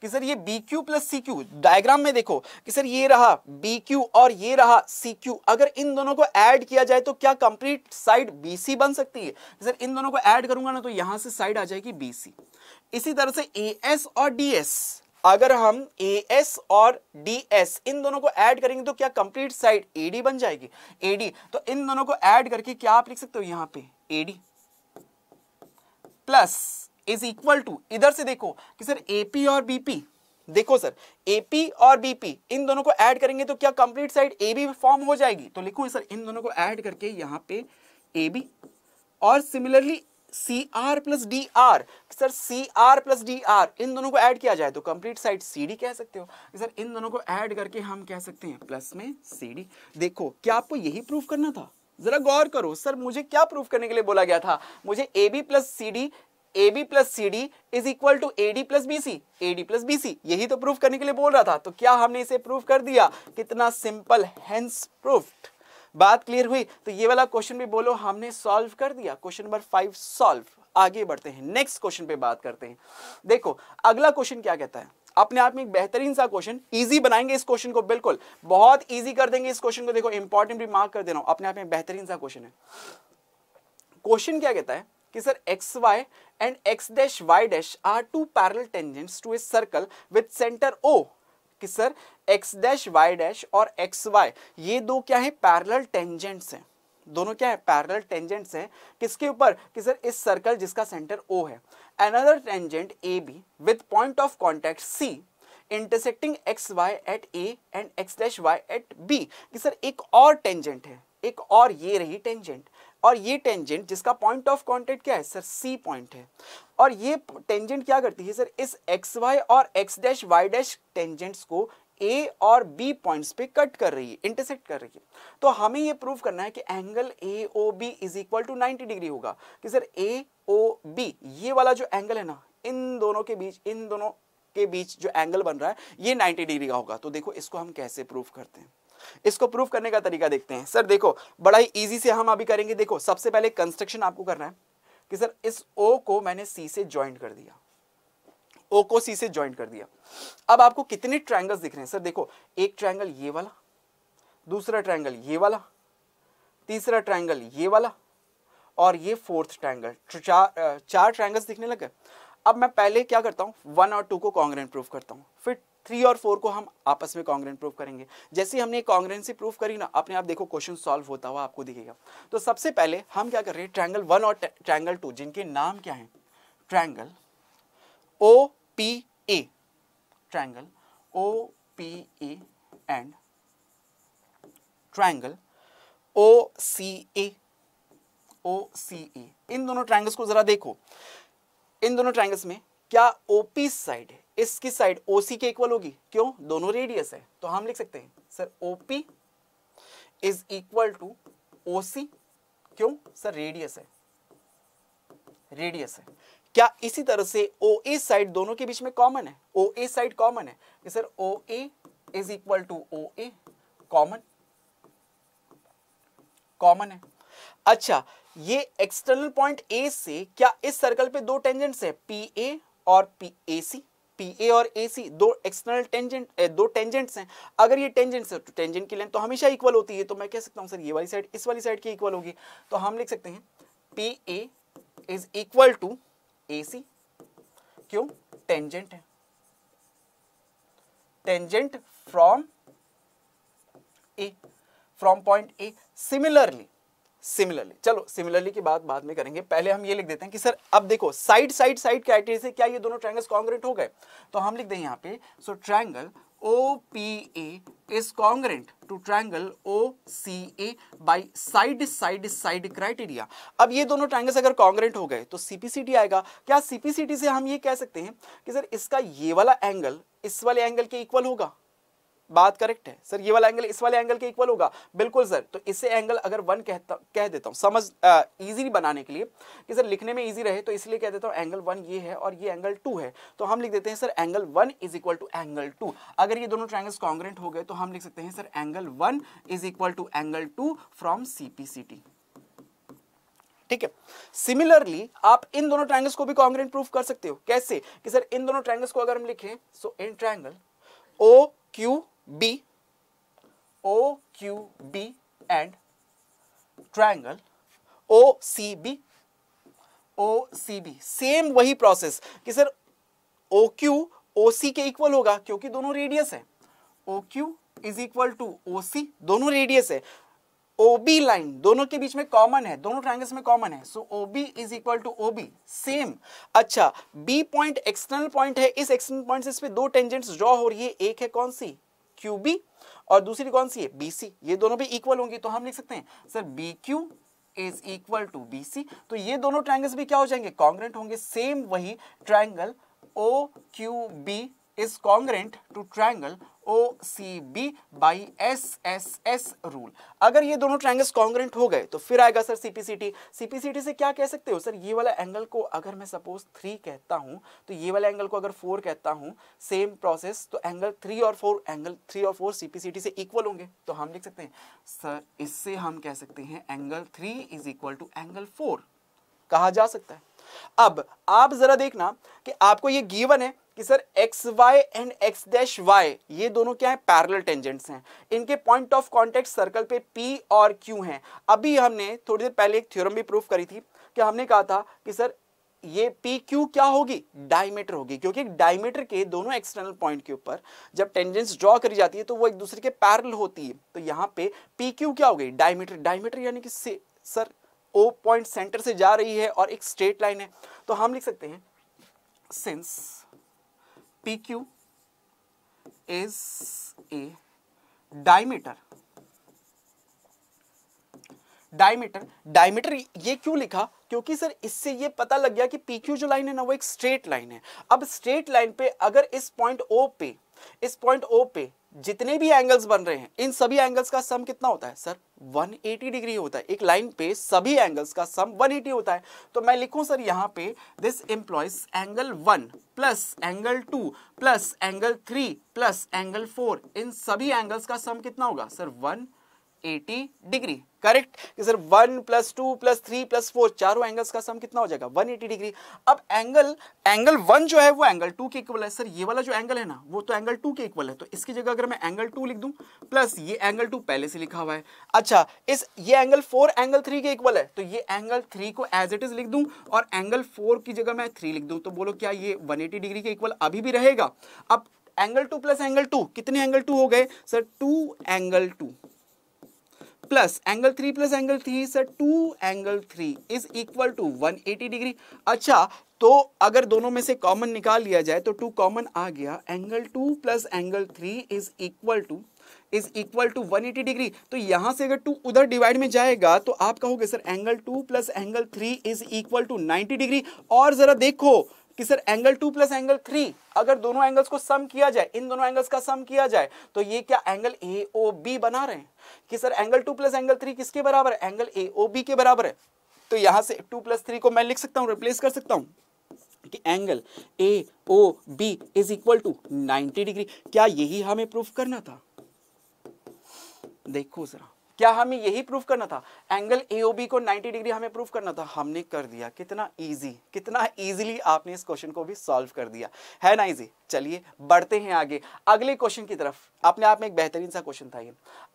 कि सर ये BQ Q plus C diagram में देखो कि सर ये रहा BQ और ये रहा CQ अगर इन दोनों को ऐड किया जाए तो क्या कंप्लीट साइड BC बन सकती है सर इन दोनों को ऐड करूंगा ना तो यहां से साइड आ जाएगी BC इसी तरह से AS और DS अगर हम AS और DS इन दोनों को ऐड करेंगे तो क्या कंप्लीट साइड AD बन जाएगी AD तो इन दोनों को ऐड करके क्या आप लिख सकते हो यहां पर AD plus is equal to इधर से देखो कि सर एपी और बीपी देखो सर एपी और बीपी इन दोनों को ऐड करेंगे तो क्या complete side A B form हो जाएगी तो लिखो सर इन दोनों को ऐड करके यहाँ पे ए बी और similarly C R plus D R sir C R plus D R इन दोनों को ऐड किया जाए तो कंप्लीट साइड सी डी कह सकते हो सर इन दोनों को ऐड करके हम कह सकते हैं प्लस में सी डी देखो क्या आपको यही प्रूफ करना था जरा गौर करो सर मुझे क्या प्रूफ करने के लिए बोला गया था मुझे A B plus C D A B plus C D is equal to A D plus B C A D plus B C यही तो प्रूफ करने के लिए बोल रहा था तो क्या हमने इसे प्रूफ कर दिया कितना सिंपल हेंस प्रूफ बात क्लियर हुई तो ये वाला क्वेश्चन भी बोलो हमने सॉल्व कर दिया क्वेश्चन नंबर फाइव सॉल्व आगे बढ़ते हैं नेक्स्ट क्वेश्चन पे बात करते हैं देखो अगला क्वेश्चन क्या कहता है अपने आप में एक बेहतरीन सा क्वेश्चन इजी बनाएंगे इस क्वेश्चन को बिल्कुल बहुत इजी कर देंगे इस क्वेश्चन को देखो इंपॉर्टेंट भी मार्क कर दे रहा हूं अपने आप में बेहतरीन सा क्वेश्चन है क्वेश्चन क्या कहता है कि sir X Y and X dash Y dash are two parallel tangents to a circle with centre O कि sir X dash Y dash और एक्स वाई ये दो क्या है पैरल टेंजेंट्स हैं दोनों क्या है पैरल टेंजेंट्स हैं किसके ऊपर कि सर इस सर्कल जिसका सेंटर ओ है another tangent AB with point of contact C intersecting X Y at A and X dash Y at B कि सर एक और tangent है एक और ये रही tangent और ये टेंजेंट जिसका पॉइंट ऑफ कॉन्टेक्ट क्या है सर सी पॉइंट है और ये टेंजेंट क्या करती है सर इस एक्स वाई और X dash Y dash tangents को ए और बी पॉइंट्स पे कट कर रही है इंटरसेक्ट कर रही है तो हमें ये प्रूव करना है कि angle A O B is equal to 90 degree होगा कि सर ए ओ बी ये वाला जो एंगल है ना इन दोनों के बीच इन दोनों के बीच जो एंगल बन रहा है ये 90 डिग्री का होगा तो देखो इसको हम कैसे प्रूव करते हैं इसको प्रूफ करने का तरीका देखते हैं सर देखो बड़ा ही इजी से हम अभी करेंगे देखो सबसे पहले कंस्ट्रक्शन आपको करना है कि सर इस ओ को मैंने सी से ज्वाइंट कर दिया ओ को सी से ज्वाइंट कर दिया अब आपको कितने ट्रायंगल्स दिख रहे हैं सर देखो एक ट्रायंगल ये वाला दूसरा ट्रायंगल ये वाला तीसरा ट्रायंगल ये वाला और ये फोर्थ तो ट्रायंगल चार चार ट्रायंगल्स दिखने लगे अब मैं पहले क्या करता हूँ वन और टू को कांग्रेन प्रूफ करता हूँ फिर थ्री और फोर को हम आपस में कांग्रेन प्रूफ करेंगे जैसे हमने कांग्रेन से प्रूफ करी ना अपने आप देखो क्वेश्चन सॉल्व होता हुआ आपको दिखेगा तो सबसे पहले हम क्या कर रहे हैं ट्रायंगल वन और ट्रायंगल टू जिनके नाम क्या हैं triangle O P A triangle O P A and triangle O C A O C A इन दोनों ट्राइंगल्स को जरा देखो इन दोनों ट्राइंगल्स में क्या ओपी साइड है इसकी साइड ओसी के इक्वल होगी क्यों दोनों रेडियस है तो हम लिख सकते हैं sir OP is equal to OC क्यों सर रेडियस है रेडियस है क्या इसी तरह से ओ ए साइड दोनों के बीच में कॉमन है ओ ए साइड कॉमन है sir O A is equal to O A common common है अच्छा ये एक्सटर्नल पॉइंट ए से क्या इस सर्कल पे दो टेंजेंट्स है पी ए और P A C P A और ए सी दो एक्सटर्नल टेंजेंट दो टेंजेंट्स हैं अगर ये टेंजेंट्स है तो टेंजेंट की लेंथ तो हमेशा इक्वल होती है तो मैं कह सकता हूं सर ये वाली साइड इस वाली साइड की इक्वल होगी तो हम लिख सकते हैं P A is equal to A C क्यों टेंजेंट है tangent from A from point A similarly similarly चलो सिमिलरली की बात बाद में करेंगे पहले हम ये लिख देते हैं कि सर अब देखो साइड साइड साइड क्राइटेरिया से क्या ये दोनों ट्रायंगल्स कॉन्ग्रेट हो गए तो हम लिख दें यहाँ पे so triangle P A is congruent to triangle O C A by side side side criteria अब ये दोनों ट्रायंगल्स अगर कॉन्ग्रेंट हो गए तो टी आएगा क्या टी से हम ये कह सकते हैं कि सर इसका ये वाला एंगल इस वाले एंगल के इक्वल होगा बात करेक्ट है सर ये वाला एंगल इस वाले एंगल के इक्वल होगा बिल्कुल सर तो इससे एंगल अगर वन कहता कह देता हूँ समझ ईजी बनाने के लिए कि सर लिखने में इजी रहे तो इसलिए कह देता हूँ एंगल वन ये है और ये एंगल टू है तो हम लिख देते हैं sir angle one is equal to angle two अगर ये दोनों ट्राइंगल्स कॉन्ग्रेंट हो गए तो हम लिख सकते हैं sir angle one is equal to angle two from C P C T ठीक है सिमिलरली आप इन दोनों ट्राइंगल्स को भी कॉन्ग्रेंट प्रूफ कर सकते हो कैसे कि सर इन दोनों ट्राइंगल्स को अगर हम लिखें so in triangle O Q B, B and triangle C, B. Same वही प्रोसेस कि सर ओ सी के इक्वल होगा क्योंकि दोनों रेडियस है Q is equal to C दोनों रेडियस है बी लाइन दोनों के बीच में कॉमन है दोनों ट्राइंगल्स में कॉमन है so B is equal to B same अच्छा B पॉइंट एक्सटर्नल पॉइंट है इस एक्सटर्नल पॉइंट से इस पे दो टेंजेंट्स ड्रॉ हो रही है एक है कौन सी क्यू बी और दूसरी कौन सी है बी सी ये दोनों भी इक्वल होंगी तो हम लिख सकते हैं sir B Q is equal to B C तो ये दोनों ट्राइंगल्स भी क्या हो जाएंगे कॉन्ग्रेंट होंगे सेम वही triangle O Q B is congruent to triangle OCB by SSS rule. अगर ये दोनों ट्राइंगल्स कॉन्ग्रेंट हो गए तो फिर आएगा सर सी टी से क्या कह सकते हो सर ये वाला एंगल को अगर मैं सपोज थ्री कहता हूँ तो ये वाला एंगल को अगर फोर कहता हूँ सेम प्रोसेस तो एंगल थ्री और फोर एंगल थ्री और फोर सीपीसीटी से इक्वल होंगे तो हम लिख सकते हैं सर इससे हम कह सकते हैं angle three is equal to angle four कहा जा सकता है अब आप जरा देखना कि आपको ये गिवन है कि sir X Y and X dash Y ये दोनों क्या है पैरल टेंजेंट्स हैं इनके पॉइंट ऑफ कॉन्टेक्ट सर्कल पे पी और क्यू हैं अभी हमने थोड़ी देर पहले एक थ्योरम भी प्रूफ करी थी कि हमने कहा था कि सर ये पी क्यू क्या होगी डायमीटर होगी क्योंकि डायमीटर के दोनों एक्सटर्नल पॉइंट के ऊपर जब टेंजेंस ड्रॉ करी जाती है तो वो एक दूसरे के पैरल होती है तो यहाँ पे पी क्यू क्या हो गई डायमीटर डायमीटर यानी कि से, सर ओ पॉइंट सेंटर से जा रही है और एक स्ट्रेट लाइन है तो हम लिख सकते हैं since PQ is a diameter diameter diameter ये क्यों लिखा क्योंकि सर इससे ये पता लग गया कि PQ जो लाइन है ना वो एक स्ट्रेट लाइन है अब स्ट्रेट लाइन पे अगर इस पॉइंट O पे इस पॉइंट O पे जितने भी एंगल्स बन रहे हैं इन सभी एंगल्स का सम कितना होता है सर 180 डिग्री होता है एक लाइन पे सभी एंगल्स का सम 180 होता है तो मैं लिखूं सर यहां पे this implies angle one plus angle two plus angle three plus angle four इन सभी एंगल्स का सम कितना होगा sir one eighty degree correct कि sir one plus two plus three plus four चारों एंगल्स का सम कितना हो जाएगा वन एटी डिग्री अब एंगल एंगल वन जो है वो एंगल टू के इक्वल है सर ये वाला जो एंगल है ना वो तो एंगल टू के इक्वल है तो इसकी जगह अगर मैं एंगल टू लिख दूं प्लस ये एंगल टू पहले से लिखा हुआ है अच्छा इस ये एंगल फोर एंगल थ्री के इक्वल है तो ये एंगल थ्री को एज इट इज लिख दूं और एंगल फोर की जगह मैं थ्री लिख दूं तो बोलो क्या ये वन एटी डिग्री के इक्वल अभी भी रहेगा अब angle two plus angle two कितने एंगल टू हो गए sir two angle two plus angle three plus angle three sir two angle three is equal to one eighty degree अच्छा तो अगर दोनों में से कॉमन निकाल लिया जाए तो टू कॉमन आ गया angle two plus angle three is equal to is equal to 180 degree तो यहां से अगर टू उधर डिवाइड में जाएगा तो आप कहोगे sir angle two plus angle three is equal to 90 degree और जरा देखो कि sir angle two plus angle three अगर दोनों एंगल्स को सम किया जाए इन दोनों एंगल्स का सम किया जाए तो ये क्या एंगल ए ओ बी बना रहे हैं कि sir angle two plus angle three किसके बराबर है एंगल ए ओ बी के बराबर है तो यहां से टू प्लस थ्री को मैं लिख सकता हूं रिप्लेस कर सकता हूं कि angle A O B is equal to ninety degree क्या यही हमें प्रूफ करना था देखो जरा क्या हमें यही प्रूफ करना था एंगल ए को 90 डिग्री हमें प्रूफ करना था हमने कर दिया कितना इजी कितना इजीली आपने इस क्वेश्चन को भी सॉल्व कर दिया है ना इजी चलिए बढ़ते हैं आगे अगले क्वेश्चन की तरफ अपने आप में एक बेहतरीन सा क्वेश्चन था ये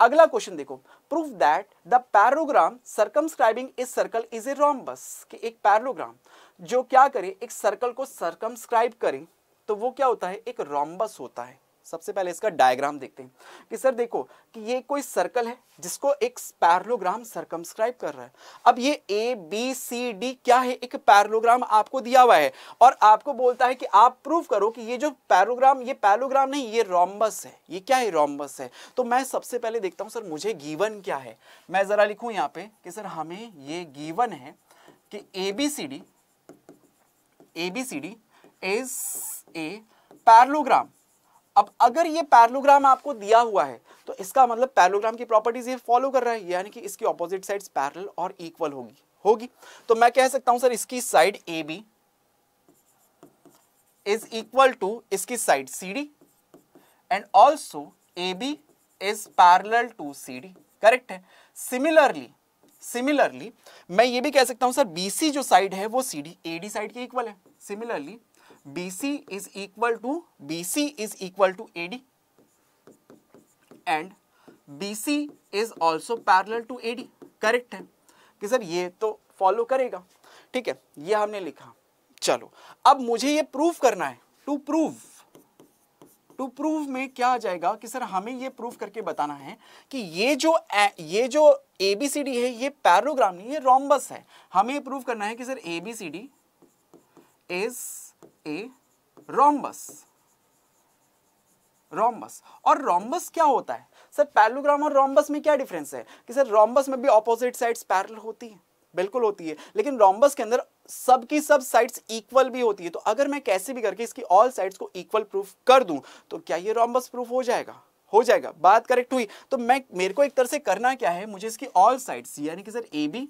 अगला क्वेश्चन देखो proof that the parallelogram circumscribing is circle is a rhombus कि एक पैरोग्राम जो क्या करे एक सर्कल को सरकमस्क्राइब करें तो वो क्या होता है एक रॉम्बस होता है सबसे पहले इसका डायग्राम देखते हैं कि सर देखो कि ये कोई सर्कल है जिसको एक पैरलोग्राम सर्कमस्क्राइब कर रहा है अब ये ए बी सी डी क्या है एक पैरलोग्राम आपको दिया हुआ है और आपको बोलता है कि आप प्रूव करो कि ये जो पैरोग्राम ये पैरोग्राम नहीं ये रोम्बस है ये क्या है रोम्बस है तो मैं सबसे पहले देखता हूँ सर मुझे गीवन क्या है मैं ज़रा लिखू यहाँ पे कि सर हमें ये गीवन है कि A B C D A B C D is a parallelogram अब अगर ये पैरलोग्राम आपको दिया हुआ है तो इसका मतलब पैरलोग्राम की प्रॉपर्टीज ये फॉलो कर रहा है यानी कि इसकी ऑपोजिट साइड पैरल और इक्वल होगी होगी तो मैं कह सकता हूं सर इसकी side A B is equal to इसकी side C D and also A B is parallel to C D correct है सिमिलरली सिमिलरली मैं ये भी कह सकता हूं सर बीसी जो साइड है वो C D A D side के इक्वल है similarly BC is equal to BC is equal to AD and BC is also parallel to AD Correct है कि सर ये तो follow करेगा ठीक है ये हमने लिखा चलो अब मुझे ये prove करना है to prove टू प्रूव में क्या आ जाएगा कि सर हमें ये प्रूव करके बताना है कि ये जो ये जो ए है ये पैरोग्राम नहीं ये रोम्बस है हमें ये प्रूव करना है कि sir A B is a rhombus rhombus और रोम्बस क्या होता है सर पैरलोग्राम और रोम्बस में क्या डिफरेंस है कि सर रोम्बस में भी ऑपोजिट साइड्स पैरल होती है बिल्कुल होती है लेकिन रोम्बस के अंदर सब की सब साइड्स इक्वल भी होती है तो अगर मैं कैसे भी करके इसकी ऑल साइड्स को इक्वल प्रूफ कर दूं तो क्या ये रोम्बस प्रूफ हो जाएगा हो जाएगा बात करेक्ट हुई तो मैं मेरे को एक तरह से करना क्या है मुझे इसकी ऑल साइड्स यानी कि sir A B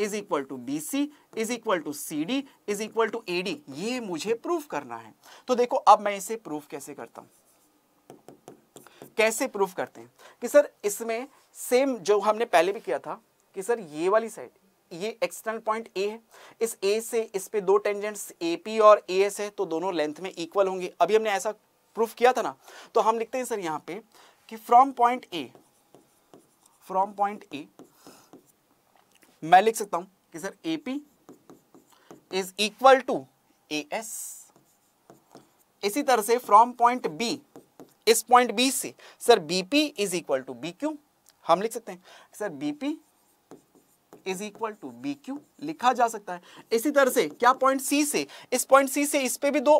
is equal to B C is equal to C D is equal to A D ये मुझे प्रूफ करना है तो देखो अब मैं इसे प्रूफ कैसे करता हूं कैसे प्रूफ करते हैं कि सर इसमें सेम जो हमने पहले भी किया था कि सर ये वाली साइड ये एक्सटर्नल पॉइंट ए है इस ए से इस पे दो टेंजेंट्स ए पी और ए एस है तो दोनों लेंथ में इक्वल होंगे अभी हमने ऐसा प्रूफ किया था ना तो हम लिखते हैं सर यहां पे कि from point A from point A मैं लिख सकता हूं कि sir A P is equal to A S इसी तरह से फ्रॉम पॉइंट बी इस पॉइंट बी से sir BP is equal to B Q हम लिख सकते हैं sir BP is equal to B Q लिखा जा सकता है इसी तरह से क्या पॉइंट सी से इस पॉइंट सी से इस पे भी दो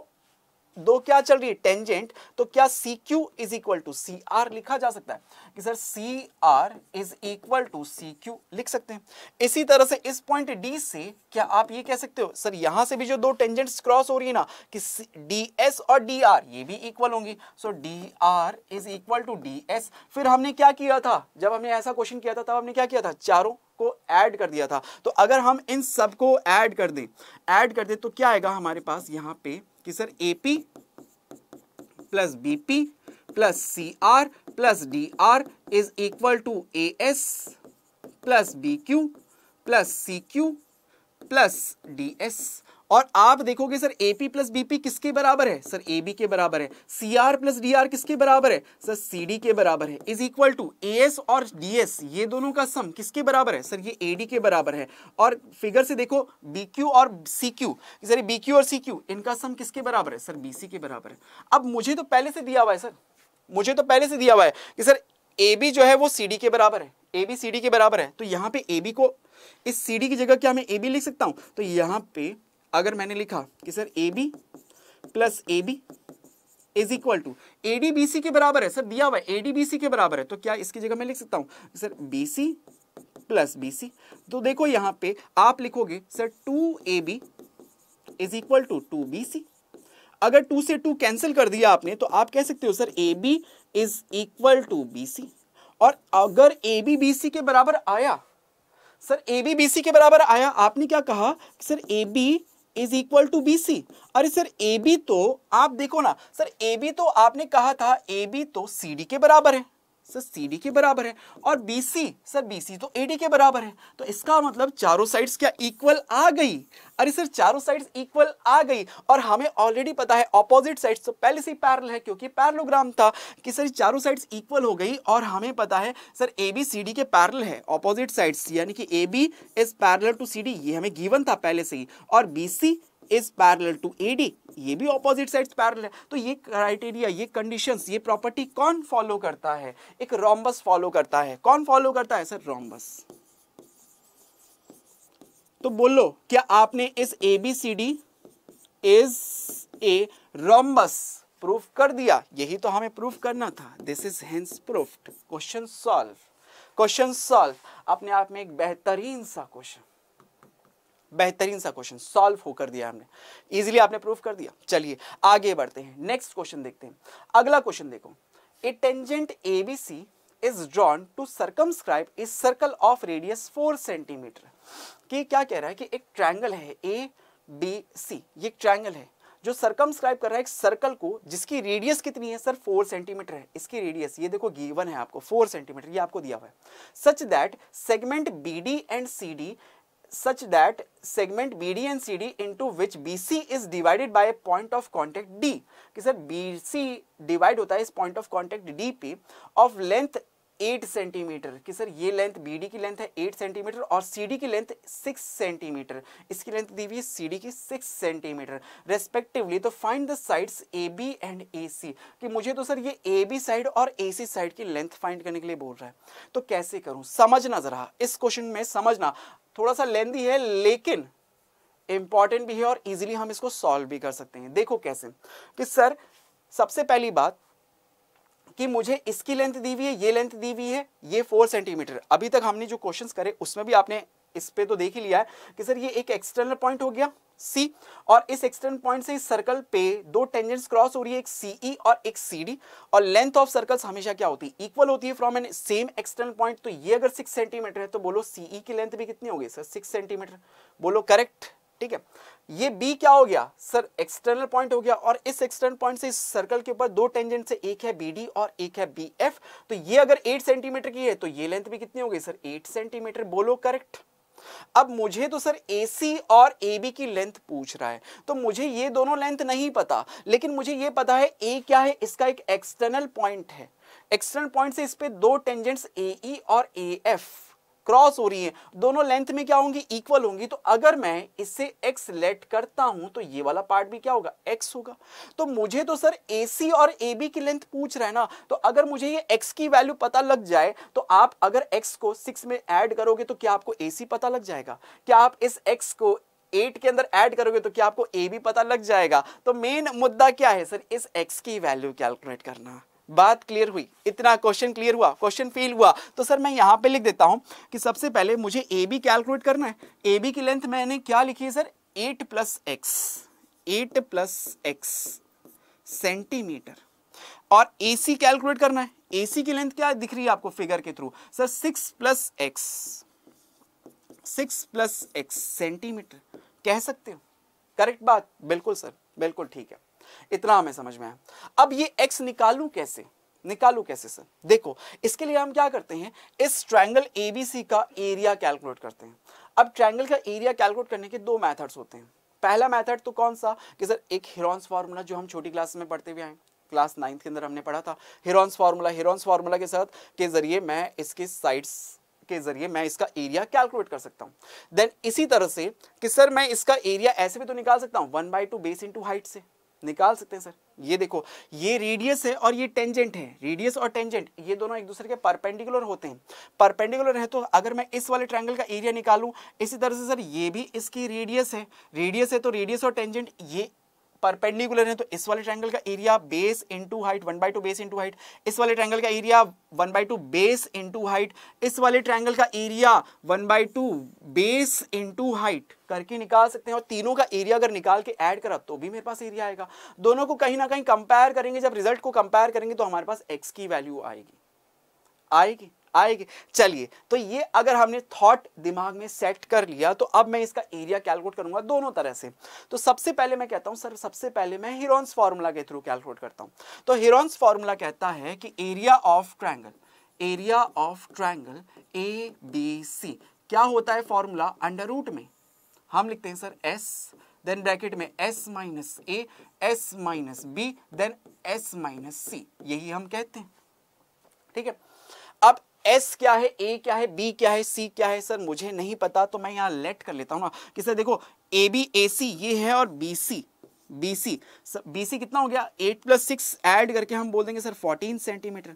दो क्या चल रही है टेंजेंट तो क्या C Q is equal to C R लिखा जा सकता है कि sir C R is equal to C Q लिख सकते हैं इसी तरह से इस पॉइंट डी से क्या आप ये कह सकते हो सर यहां से भी जो दो टेंजेंट क्रॉस हो रही है ना कि डी एस और डी आर ये भी इक्वल होंगी so D R is equal to D S फिर हमने क्या किया था जब हमने ऐसा क्वेश्चन किया था तब हमने क्या किया था चारों को ऐड कर दिया था तो अगर हम इन सबको ऐड कर दें ऐड कर दें तो क्या आएगा हमारे पास यहाँ पे कि sir A P plus BP plus C R plus D R is equal to A S plus B Q plus C Q plus D S और आप देखोगे सर एपी प्लस बीपी किसके बराबर है सर ए बी के बराबर है C R plus D R किसके बराबर है सर सी डी के बराबर है is equal to A S और डी एस ये दोनों का सम किसके बराबर है सर ये ए डी के बराबर है और फिगर से देखो बी क्यू और C Q sir B Q और सी क्यू इनका सम किसके बराबर है सर बी सी के बराबर है अब मुझे तो पहले से दिया हुआ है सर मुझे तो पहले से दिया हुआ है कि सर ए बी जो है वो सी डी के बराबर है ए बी सी डी के बराबर है तो यहाँ पे ए बी को इस सी डी की जगह क्या मैं ए बी लिख सकता हूँ तो यहाँ पे अगर मैंने लिखा कि sir A B plus A B is equal to A D B C के बराबर है सर दिया हुआ है ए डी बी सी के बराबर है तो क्या इसकी जगह मैं लिख सकता हूं sir B C plus B C तो देखो यहां पे आप लिखोगे sir two A B is equal to two B C अगर टू से टू कैंसिल कर दिया आपने तो आप कह सकते हो sir A B is equal to B C और अगर ए बी बी सी के बराबर आया sir A B B C के बराबर आया आपने क्या कहा sir A B is equal to B C अरे सर ए बी तो आप देखो ना सर ए बी तो आपने कहा था ए बी तो सी डी के बराबर है सर सी डी के बराबर है और B C sir B C तो ए डी के बराबर है तो इसका मतलब चारों साइड्स क्या इक्वल आ गई अरे सर चारों साइड्स इक्वल आ गई और हमें ऑलरेडी पता है ऑपोजिट साइड्स तो पहले से ही पैरल है क्योंकि पैरलोग्राम था कि सर चारों साइड्स इक्वल हो गई और हमें पता है sir A B C D के पैरल है ऑपोजिट साइड्स यानी कि A B is parallel to C D ये हमें गीवन था पहले से ही और B C is parallel to A D ये भी ऑपोजिट साइड पैरल है तो ये क्राइटेरिया ये कंडीशन ये प्रॉपर्टी कौन फॉलो करता है एक रॉम्बस फॉलो करता है कौन फॉलो करता है सर रॉम्बस तो बोलो क्या आपने इस A B C D is a rhombus proof कर दिया यही तो हमें प्रूफ करना था this is hence proof question solve question solve अपने आप में एक बेहतरीन सा क्वेश्चन बेहतरीन सा क्वेश्चन सॉल्व हो कर दिया हमने इजीली आपने प्रूफ कर दिया चलिए आगे बढ़ते हैं नेक्स्ट क्वेश्चन देखते हैं अगला क्वेश्चन देखो a tangent A B C is drawn to circumscribe is circle of radius four centimetre कि क्या कह रहा है कि एक ट्रायंगल है ए बी सी ये एक ट्रायंगल है जो सर्कमस्क्राइब कर रहा है एक सर्कल को जिसकी रेडियस कितनी है सर फोर सेंटीमीटर है इसकी रेडियस ये देखो गिवन है आपको फोर सेंटीमीटर ये आपको दिया हुआ है such that segment B D and C D such that segment BD and CD into which BC is divided by a point of contact D. कि सर BC divide होता is point of contact DP of length eight centimetre कि sir ये length B की length है eight centimetre और C की length six centimetre इसकी length दी हुई है सी की सिक्स सेंटीमीटर रेस्पेक्टिवली तो find the sides A B and A C कि मुझे तो सर ये ए बी साइड और ए सी साइड की लेंथ फाइंड करने के लिए बोल रहा है तो कैसे करूँ समझना ज़रा इस क्वेश्चन में समझना थोड़ा सा लेंथी है लेकिन इंपॉर्टेंट भी है और इजिली हम इसको सॉल्व भी कर सकते हैं देखो कैसे कि सर सबसे पहली बात कि मुझे इसकी लेंथ दी हुई है ये लेंथ दी हुई है ये फोर सेंटीमीटर अभी तक हमने जो क्वेश्चंस करे उसमें भी आपने इस पे तो देख ही लिया है कि सर ये एक एक्सटर्नल पॉइंट हो गया सी और इस एक्सटर्नल पॉइंट से इस सर्कल पे दो टेंजेंट्स क्रॉस हो रही है एक सीई e और एक सी डी और लेंथ ऑफ सर्कल्स हमेशा क्या होती है इक्वल होती है from an same external point तो ये अगर सिक्स सेंटीमीटर है तो बोलो सीई e की लेंथ भी कितनी होगी सर सिक्स सेंटीमीटर बोलो करेक्ट ठीक है ये बी क्या हो गया सर एक्सटर्नल पॉइंट हो गया और इस एक्सटर्नल पॉइंट से इस सर्कल के ऊपर दो टेंजेंट से एक है बी और एक है बी तो ये अगर एट सेंटीमीटर की है तो ये लेंथ भी कितनी हो गई सर एट सेंटीमीटर बोलो करेक्ट अब मुझे तो सर AC और AB की लेंथ पूछ रहा है तो मुझे ये दोनों लेंथ नहीं पता लेकिन मुझे ये पता है A क्या है इसका एक एक्सटर्नल पॉइंट है एक्सटर्नल पॉइंट से इस पे दो टेंजेंट्स AE और AF क्रॉस हो रही है दोनों लेंथ में क्या होंगी इक्वल होंगी तो अगर मैं इससे एक्स लेट करता हूं तो ये वाला पार्ट भी क्या होगा एक्स होगा तो मुझे तो सर ए सी और ए बी की लेंथ पूछ रहे ना तो अगर मुझे ये एक्स की वैल्यू पता लग जाए तो आप अगर एक्स को सिक्स में एड करोगे तो क्या आपको ए सी पता लग जाएगा क्या आप इस एक्स को एट के अंदर ऐड करोगे तो क्या आपको ए भी पता लग जाएगा तो मेन मुद्दा क्या है सर इस एक्स की वैल्यू कैलकुलेट करना बात क्लियर हुई इतना क्वेश्चन क्लियर हुआ क्वेश्चन फील हुआ तो सर मैं यहाँ पे लिख देता हूँ कि सबसे पहले मुझे ए बी कैलकुलेट करना है ए बी की लेंथ मैंने क्या लिखी है sir eight plus x eight plus x centimetre और ए सी कैलकुलेट करना है ए सी की लेंथ क्या दिख रही है आपको फिगर के through sir six plus x six plus x centimetre कह सकते हो करेक्ट बात बिल्कुल सर बिल्कुल ठीक है इतना हमें समझ में आया अब ये एक्स निकालू कैसे निकालू कैसे सर देखो इसके लिए हम क्या करते हैं इस ट्रायंगल एबीसी का एरिया कैलकुलेट करते हैं अब ट्रायंगल का एरिया कैलकुलेट करने के दो मैथड्स होते हैं पहला मैथड तो कौन सा कि सर एक हिरॉन्स फार्मूला जो हम छोटी क्लास में पढ़ते हुए आए क्लास नाइन्थ के अंदर हमने पढ़ा था हिरॉन्स फार्मूला हिरॉन्स फार्मूला के साथ के जरिए मैं इसके साइड्स के जरिए मैं इसका एरिया कैलकुलेट कर सकता हूँ देन इसी तरह से कि सर मैं इसका एरिया ऐसे भी तो निकाल सकता हूँ one by two base into height से निकाल सकते हैं सर ये देखो ये रेडियस है और ये टेंजेंट है रेडियस और टेंजेंट ये दोनों एक दूसरे के परपेंडिकुलर होते हैं परपेंडिकुलर है तो अगर मैं इस वाले ट्रायंगल का एरिया निकालूं इसी तरह से सर ये भी इसकी रेडियस है रेडियस है तो रेडियस और टेंजेंट ये परपेंडिकुलर है तो इस वाले ट्रैंगल का area base into height one by two base into height इस वाले ट्रैंगल का area one by two base into height इस वाले ट्रैंगल का area one by two base into height करके निकाल सकते हैं और तीनों का एरिया अगर निकाल के ऐड करा तो भी मेरे पास एरिया आएगा दोनों को कहीं ना कहीं कंपेयर करेंगे जब रिजल्ट को कंपेयर करेंगे तो हमारे पास एक्स की वैल्यू आएगी आएगी आएगी चलिए तो ये अगर हमने थॉट दिमाग में सेट कर लिया तो अब मैं इसका एरिया कैलकुलेट करूंगा दोनों तरह से तो सबसे पहले मैं कहता हूं सर सबसे पहले मैं हिरोन्स फॉर्मूला के थ्रू कैलकुलेट करता हूं तो हिरोन्स फॉर्मूला कहता है कि area of triangle area of triangle A B C क्या होता है फॉर्मूला अंडर रूट में हम लिखते हैं सर एस देन ब्रैकेट में S minus A S minus B then S minus C यही हम कहते हैं ठीक है अब एस क्या है ए क्या है बी क्या है सी क्या है सर मुझे नहीं पता तो मैं यहाँ लेट कर लेता हूँ ना कि सर देखो ए बी ए सी ये है और B C B C B C कितना हो गया एट प्लस सिक्स एड करके हम बोल देंगे सर फोर्टीन सेंटीमीटर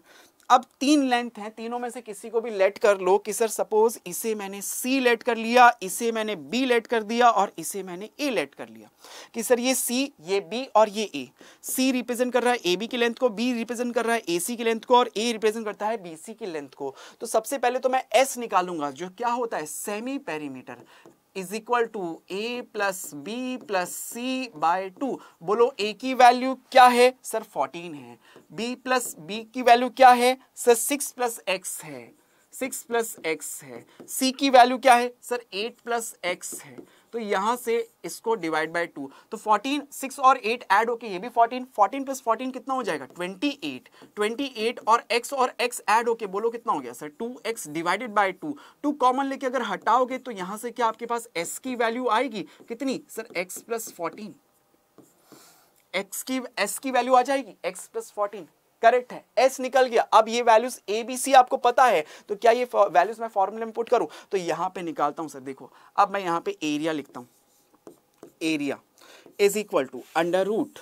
अब तीन लेंथ हैं तीनों में से किसी को भी लेट कर लो कि सर सपोज इसे मैंने सी लेट कर लिया इसे मैंने बी लेट कर दिया और इसे मैंने ए लेट कर लिया कि सर ये सी ये बी और ये ए सी रिप्रेजेंट कर रहा है ए बी की लेंथ को बी रिप्रेजेंट कर रहा है ए सी की लेंथ को और ए रिप्रेजेंट करता है बी सी की लेंथ को तो सबसे पहले तो मैं एस निकालूंगा जो क्या होता है semi perimeter is equal to A plus B plus C by two बोलो ए की वैल्यू क्या है सर फोर्टीन है बी प्लस बी की वैल्यू क्या है सर सिक्स प्लस एक्स है सिक्स प्लस एक्स है सी की वैल्यू क्या है सर एट प्लस एक्स है तो यहां से इसको डिवाइड बाय टू तो फोर्टीन सिक्स और एट ऐड होके ये भी फोर्टीन फोर्टीन प्लस फोर्टीन कितना हो जाएगा ट्वेंटी एट ट्वेंटी एट और एक्स और एक्स ऐड होके बोलो कितना हो गया sir two x divided by two two common लेके अगर हटाओगे तो यहां से क्या आपके पास एस की वैल्यू आएगी कितनी sir x plus fourteen x की एस की वैल्यू आ जाएगी एक्स प्लस फोर्टीन करेक्ट है एस निकल गया अब ये वैल्यूज ए बी सी आपको पता है तो क्या ये वैल्यूज मैं फॉर्मूले में पुट करूं तो यहां पे निकालता हूं सर देखो अब मैं यहां पे एरिया लिखता हूं area is equal to under root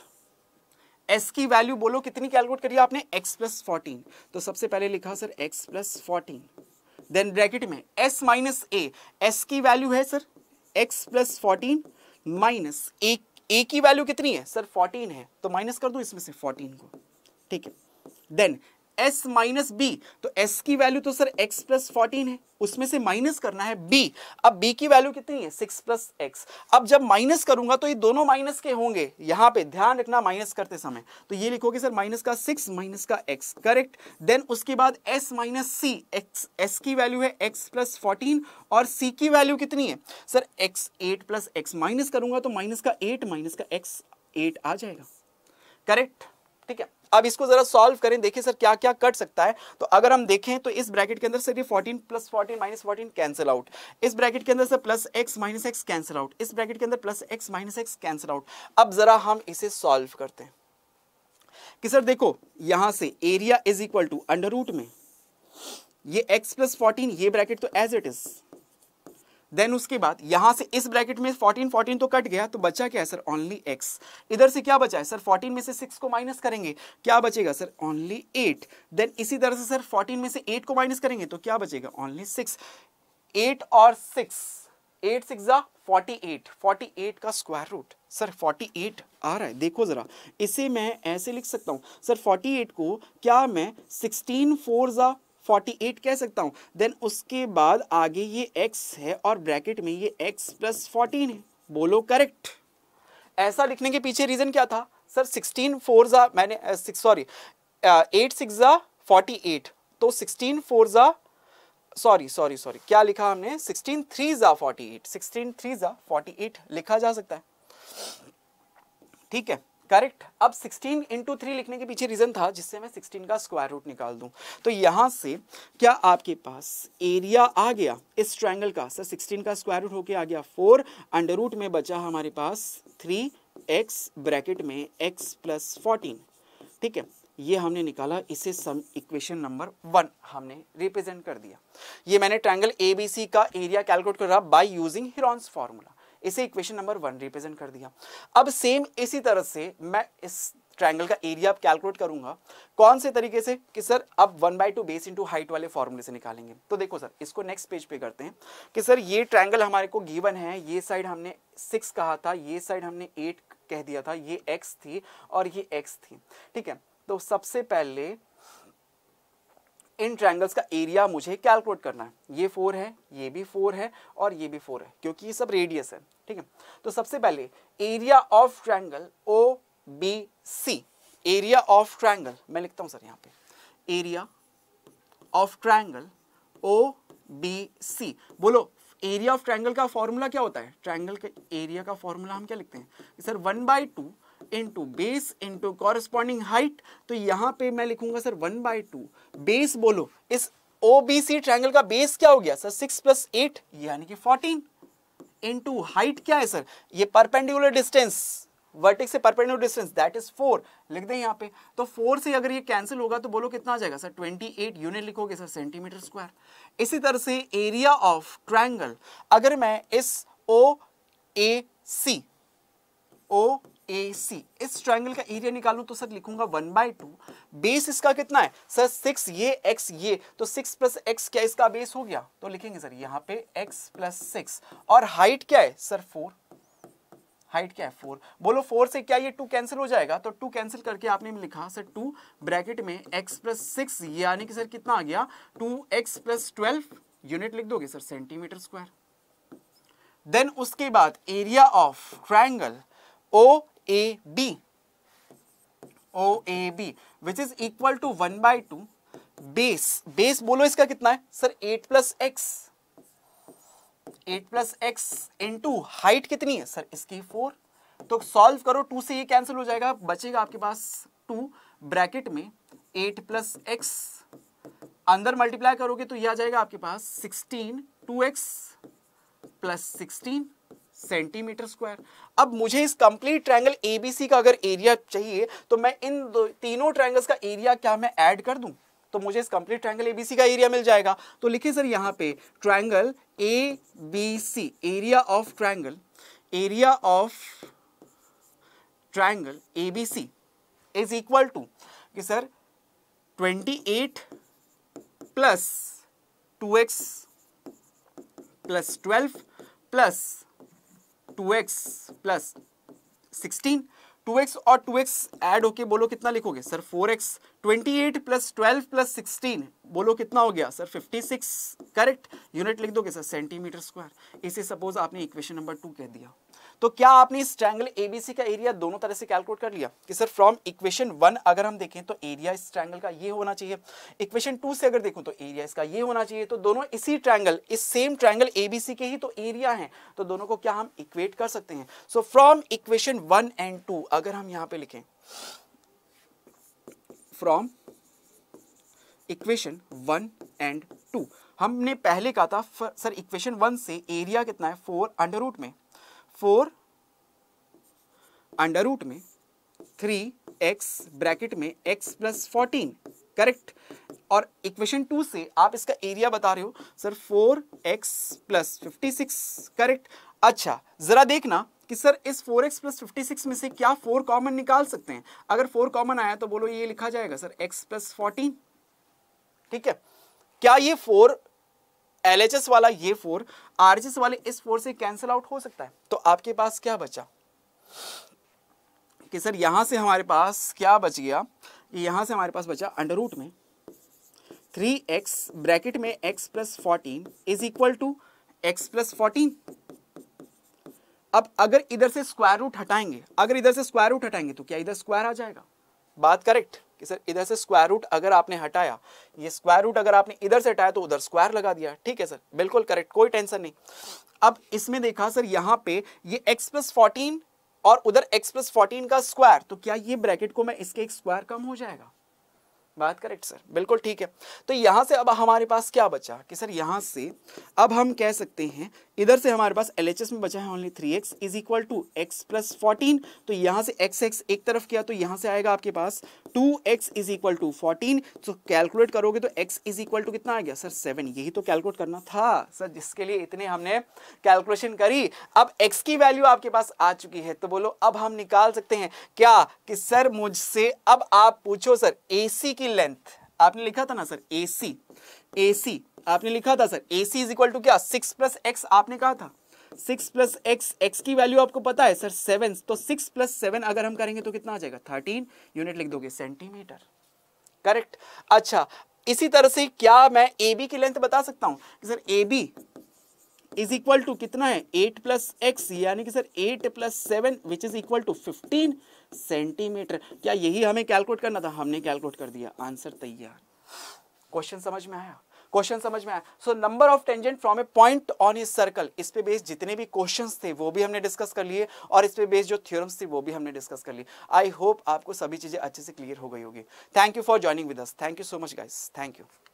S की वैल्यू बोलो कितनी कैलकुलेट करी आपने एक्स प्लस फोर्टीन तो सबसे पहले लिखा sir x plus fourteen then bracket में एस माइनस ए एस की वैल्यू है sir x plus fourteen minus A की वैल्यू कितनी है सर फोर्टीन है तो माइनस कर दो इसमें से फोर्टीन को ठीक है देन एस माइनस बी तो एस की वैल्यू तो सर एक्स प्लस फोर्टीन है उसमें से माइनस करना है बी अब बी की वैल्यू कितनी है सिक्स प्लस एक्स अब जब माइनस करूंगा तो ये दोनों माइनस के होंगे यहां पे ध्यान रखना माइनस करते समय तो ये लिखोगे सर माइनस का सिक्स माइनस का एक्स करेक्ट देन उसके बाद S minus C x S की वैल्यू है एक्स प्लस फोर्टीन और सी की वैल्यू कितनी है sir x eight plus x minus करूंगा तो माइनस का एट माइनस का एक्स एट आ जाएगा करेक्ट ठीक है अब इसको जरा सॉल्व करें देखिए सर क्या क्या कट सकता है तो अगर हम देखें तो इस ब्रैकेट के अंदर sir 14 plus 14 minus 14 cancel out इस ब्रैकेट के अंदर से plus x minus x cancel out इस ब्रैकेट के अंदर plus x minus x cancel out अब जरा हम इसे सॉल्व करते हैं कि सर देखो यहां से area is equal to under root में ये एक्स प्लस फोर्टीन ये ब्रैकेट तो एज इट इज देन उसके बाद यहाँ से इस ब्रैकेट में 14 14 तो कट गया तो बचा क्या है सर ओनली एक्स इधर से क्या बचा है सर 14 में से 6 को माइनस करेंगे क्या बचेगा सर ओनली 8 देन इसी तरह से सर 14 में से 8 को माइनस करेंगे तो क्या बचेगा ओनली 6 8 और 6 8 सिक्स जा 48 48 का स्क्वायर रूट सर 48 आ रहा है देखो ज़रा इसे मैं ऐसे लिख सकता हूँ सर 48 को क्या मैं 16 फोर जा 48 कह सकता हूँ देन उसके बाद आगे ये x है और ब्रैकेट में ये x प्लस फोर्टीन है बोलो करेक्ट ऐसा लिखने के पीछे रीज़न क्या था सर 16 फोर ज़ा मैंने सॉरी एट सिक्स ज़ा फोर्टी तो 16 फोर ज़ा सॉरी सॉरी सॉरी क्या लिखा हमने 16 थ्री ज़ा फोर्टी एट सिक्सटीन थ्री ज़ा 48 लिखा जा सकता है ठीक है करेक्ट अब 16 इंटू थ्री लिखने के पीछे रीज़न था जिससे मैं 16 का स्क्वायर रूट निकाल दूं तो यहाँ से क्या आपके पास एरिया आ गया इस ट्रायंगल का सर 16 का स्क्वायर रूट होके आ गया 4 अंडर रूट में बचा हमारे पास 3x ब्रैकेट में x प्लस फोर्टीन ठीक है ये हमने निकाला इसे सम इक्वेशन नंबर वन हमने रिप्रेजेंट कर दिया ये मैंने ट्रायंगल एबीसी का एरिया कैलकुलेट करा बाय यूजिंग हिरॉन्स फार्मूला इसे इक्वेशन नंबर वन रिप्रेजेंट कर दिया अब सेम इसी तरह से मैं इस ट्रायंगल का एरिया कैलकुलेट करूंगा कौन से तरीके से कि सर अब one by two base into height वाले फॉर्मूले से निकालेंगे तो देखो सर इसको नेक्स्ट पेज पे करते हैं कि सर ये ट्रायंगल हमारे को गिवन है ये साइड हमने सिक्स कहा था ये साइड हमने एट कह दिया था ये एक्स थी और ये एक्स थी ठीक है तो सबसे पहले इन ट्रायंगल्स का एरिया मुझे कैलकुलेट करना है ये फोर है ये भी फोर है और ये भी फोर है क्योंकि ये सब रेडियस है ठीक है तो सबसे पहले area of triangle O B C area of triangle मैं लिखता हूं सर यहां पे area of triangle O B C बोलो एरिया ऑफ ट्रायंगल का फॉर्मूला क्या होता है ट्रायंगल के एरिया का फॉर्मूला हम क्या लिखते हैं sir one by two into base into corresponding height तो यहां पे मैं लिखूंगा sir one by two base बोलो इस ओ बी सी ट्राइंगल का बेस क्या हो गया सर सिक्स प्लस एट यानी कि फोर्टीन इंटू हाइट क्या है सर ये परपेंडिकुलर डिस्टेंस वर्टिक्स से perpendicular distance that is four लिख दें यहाँ पे तो फोर से अगर ये कैंसिल होगा तो बोलो कितना आ जाएगा सर ट्वेंटी एट यूनिट लिखोगे सर सेंटीमीटर स्क्वायर इसी तरह से एरिया ऑफ ट्रायंगल अगर मैं इस ओ ए सी ओ ए सी इस ट्राइंगल का एरिया निकालू तो सर लिखूंगा वन बाई टू बेस इसका कितना है सर सिक्स ये एक्स ये तो सिक्स प्लस एक्स क्या इसका बेस हो गया तो लिखेंगे सर यहाँ पे एक्स प्लस सिक्स और हाइट क्या है सर फोर हाइट क्या है फोर बोलो फोर से क्या ये टू कैंसिल हो जाएगा तो टू कैंसिल करके आपने लिखा सर टू ब्रैकेट में एक्स प्लस सिक्स यानी कि सर कितना आ गया two x plus twelve unit लिख दोगे सर सेंटीमीटर स्क्वायर देन उसके बाद area of triangle O A B O A B which is equal to one by two base base बोलो इसका कितना है sir eight plus x eight plus x two height कितनी है sir इसकी four तो सॉल्व करो टू से ये कैंसिल हो जाएगा बचेगा आपके पास टू ब्रैकेट में एट प्लस एक्स अंदर मल्टीप्लाई करोगे तो यह आ जाएगा आपके पास sixteen two x plus sixteen centimetre square अब मुझे इस कंप्लीट ट्रायंगल एबीसी का अगर एरिया चाहिए तो मैं इन दो तीनों ट्रायंगल्स का एरिया क्या मैं ऐड कर दूं तो मुझे इस कंप्लीट ट्रायंगल एबीसी का एरिया मिल जाएगा तो लिखिए सर यहां पे triangle ABC area of triangle area of triangle ABC is equal to कि sir 28 plus 2x plus 12 plus two x plus sixteen two x और टू एक्स एड होके बोलो कितना लिखोगे sir four x twenty eight plus twelve plus sixteen बोलो कितना हो गया sir fifty six correct unit लिख दोगे सर सेंटीमीटर स्क्वायर इसे सपोज आपने इक्वेशन नंबर टू कह दिया तो क्या आपने इस ट्रैंगल एबीसी का एरिया दोनों तरह से कैलकुलेट कर लिया कि सर फ्रॉम इक्वेशन वन अगर हम देखें तो एरिया इस ट्रैंगल का ये होना चाहिए इक्वेशन टू से अगर देखूं तो एरिया इसका ये होना चाहिए तो दोनों इसी ट्रैंगल इस सेम ट्रैंगल एबीसी के ही तो एरिया है तो दोनों को क्या हम इक्वेट कर सकते हैं so from equation one and two अगर हम यहाँ पे लिखें from equation one and two हमने पहले कहा था सर इक्वेशन वन से एरिया कितना है फोर अंडर रूट में फोर अंडर रूट में थ्री एक्स ब्रैकेट में एक्स प्लस फोर्टीन करेक्ट और इक्वेशन टू से आप इसका एरिया बता रहे हो sir four x plus fifty six correct अच्छा जरा देखना कि सर इस 4x एक्स प्लस फिफ्टी में से क्या 4 कॉमन निकाल सकते हैं अगर 4 कॉमन आया तो बोलो ये लिखा जाएगा सर x प्लस फोर्टीन ठीक है क्या ये फोर एल वाला ये फोर आर वाले इस फोर से कैंसिल आउट हो सकता है तो आपके पास क्या बचा कि सर यहां से हमारे पास क्या बच गया यहां से हमारे पास बचा अंडर रूट में थ्री एक्स ब्रैकेट में x plus fourteen is equal to x plus fourteen अब अगर इधर से स्क्वायर रूट हटाएंगे अगर इधर से स्क्वायर रूट हटाएंगे तो क्या इधर स्क्वायर आ जाएगा बात करेक्ट कि सर इधर से स्क्वायर रूट अगर आपने हटाया ये स्क्वायर रूट अगर आपने इधर से हटाया तो उधर स्क्वायर लगा दिया ठीक है सर बिल्कुल करेक्ट कोई टेंशन नहीं अब इसमें देखा सर यहाँ पे ये x प्लस फोर्टीन और उधर x प्लस फोर्टीन का स्क्वायर तो क्या ये ब्रैकेट को मैं इसके एक स्क्वायर कम हो जाएगा बात करेक्ट सर बिल्कुल ठीक है तो यहां से अब हमारे पास क्या बचा कि सर यहां से अब हम कह सकते हैं इधर से हमारे पास एल में बचा है only three x is equal to x plus fourteen तो यहाँ से एक्स एक्स एक तरफ किया तो यहाँ से आएगा आपके पास two x is equal to fourteen तो कैलकुलेट करोगे तो एक्स इज इक्वल टू कितना आ गया सर सेवन यही तो कैलकुलेट करना था सर जिसके लिए इतने हमने कैलकुलेशन करी अब एक्स की वैल्यू आपके पास आ चुकी है तो बोलो अब हम निकाल सकते हैं क्या कि सर मुझसे अब आप पूछो सर ए की लेंथ आपने लिखा था ना सर ए सी आपने लिखा था sir A C is equal to क्या सिक्स प्लस एक्स आपने कहा था सिक्स प्लस एक्स एक्स की वैल्यू आपको पता है सर सेवन तो सिक्स प्लस सेवन अगर हम करेंगे तो कितना आ जाएगा थर्टीन यूनिट लिख दोगे सेंटीमीटर करेक्ट अच्छा इसी तरह से क्या मैं ए बी की लेंथ बता सकता हूं sir A B is equal to कितना है एट प्लस एक्स यानी कि sir eight plus seven which is equal to fifteen centimetre क्या यही हमें कैलकुलेट करना था हमने कैलकुलेट कर दिया आंसर तैयार क्वेश्चन समझ में आया क्वेश्चन समझ में आया so number of tangent from a point on his circle इस पे बेस्ड जितने भी क्वेश्चन थे वो भी हमने डिस्कस कर लिए और इस पे बेस्ड जो थियोरम्स थी वो भी हमने डिस्कस कर लिए आई होप आपको सभी चीज़ें अच्छे से क्लियर हो गई होगी thank you for joining with us thank you so much guys thank you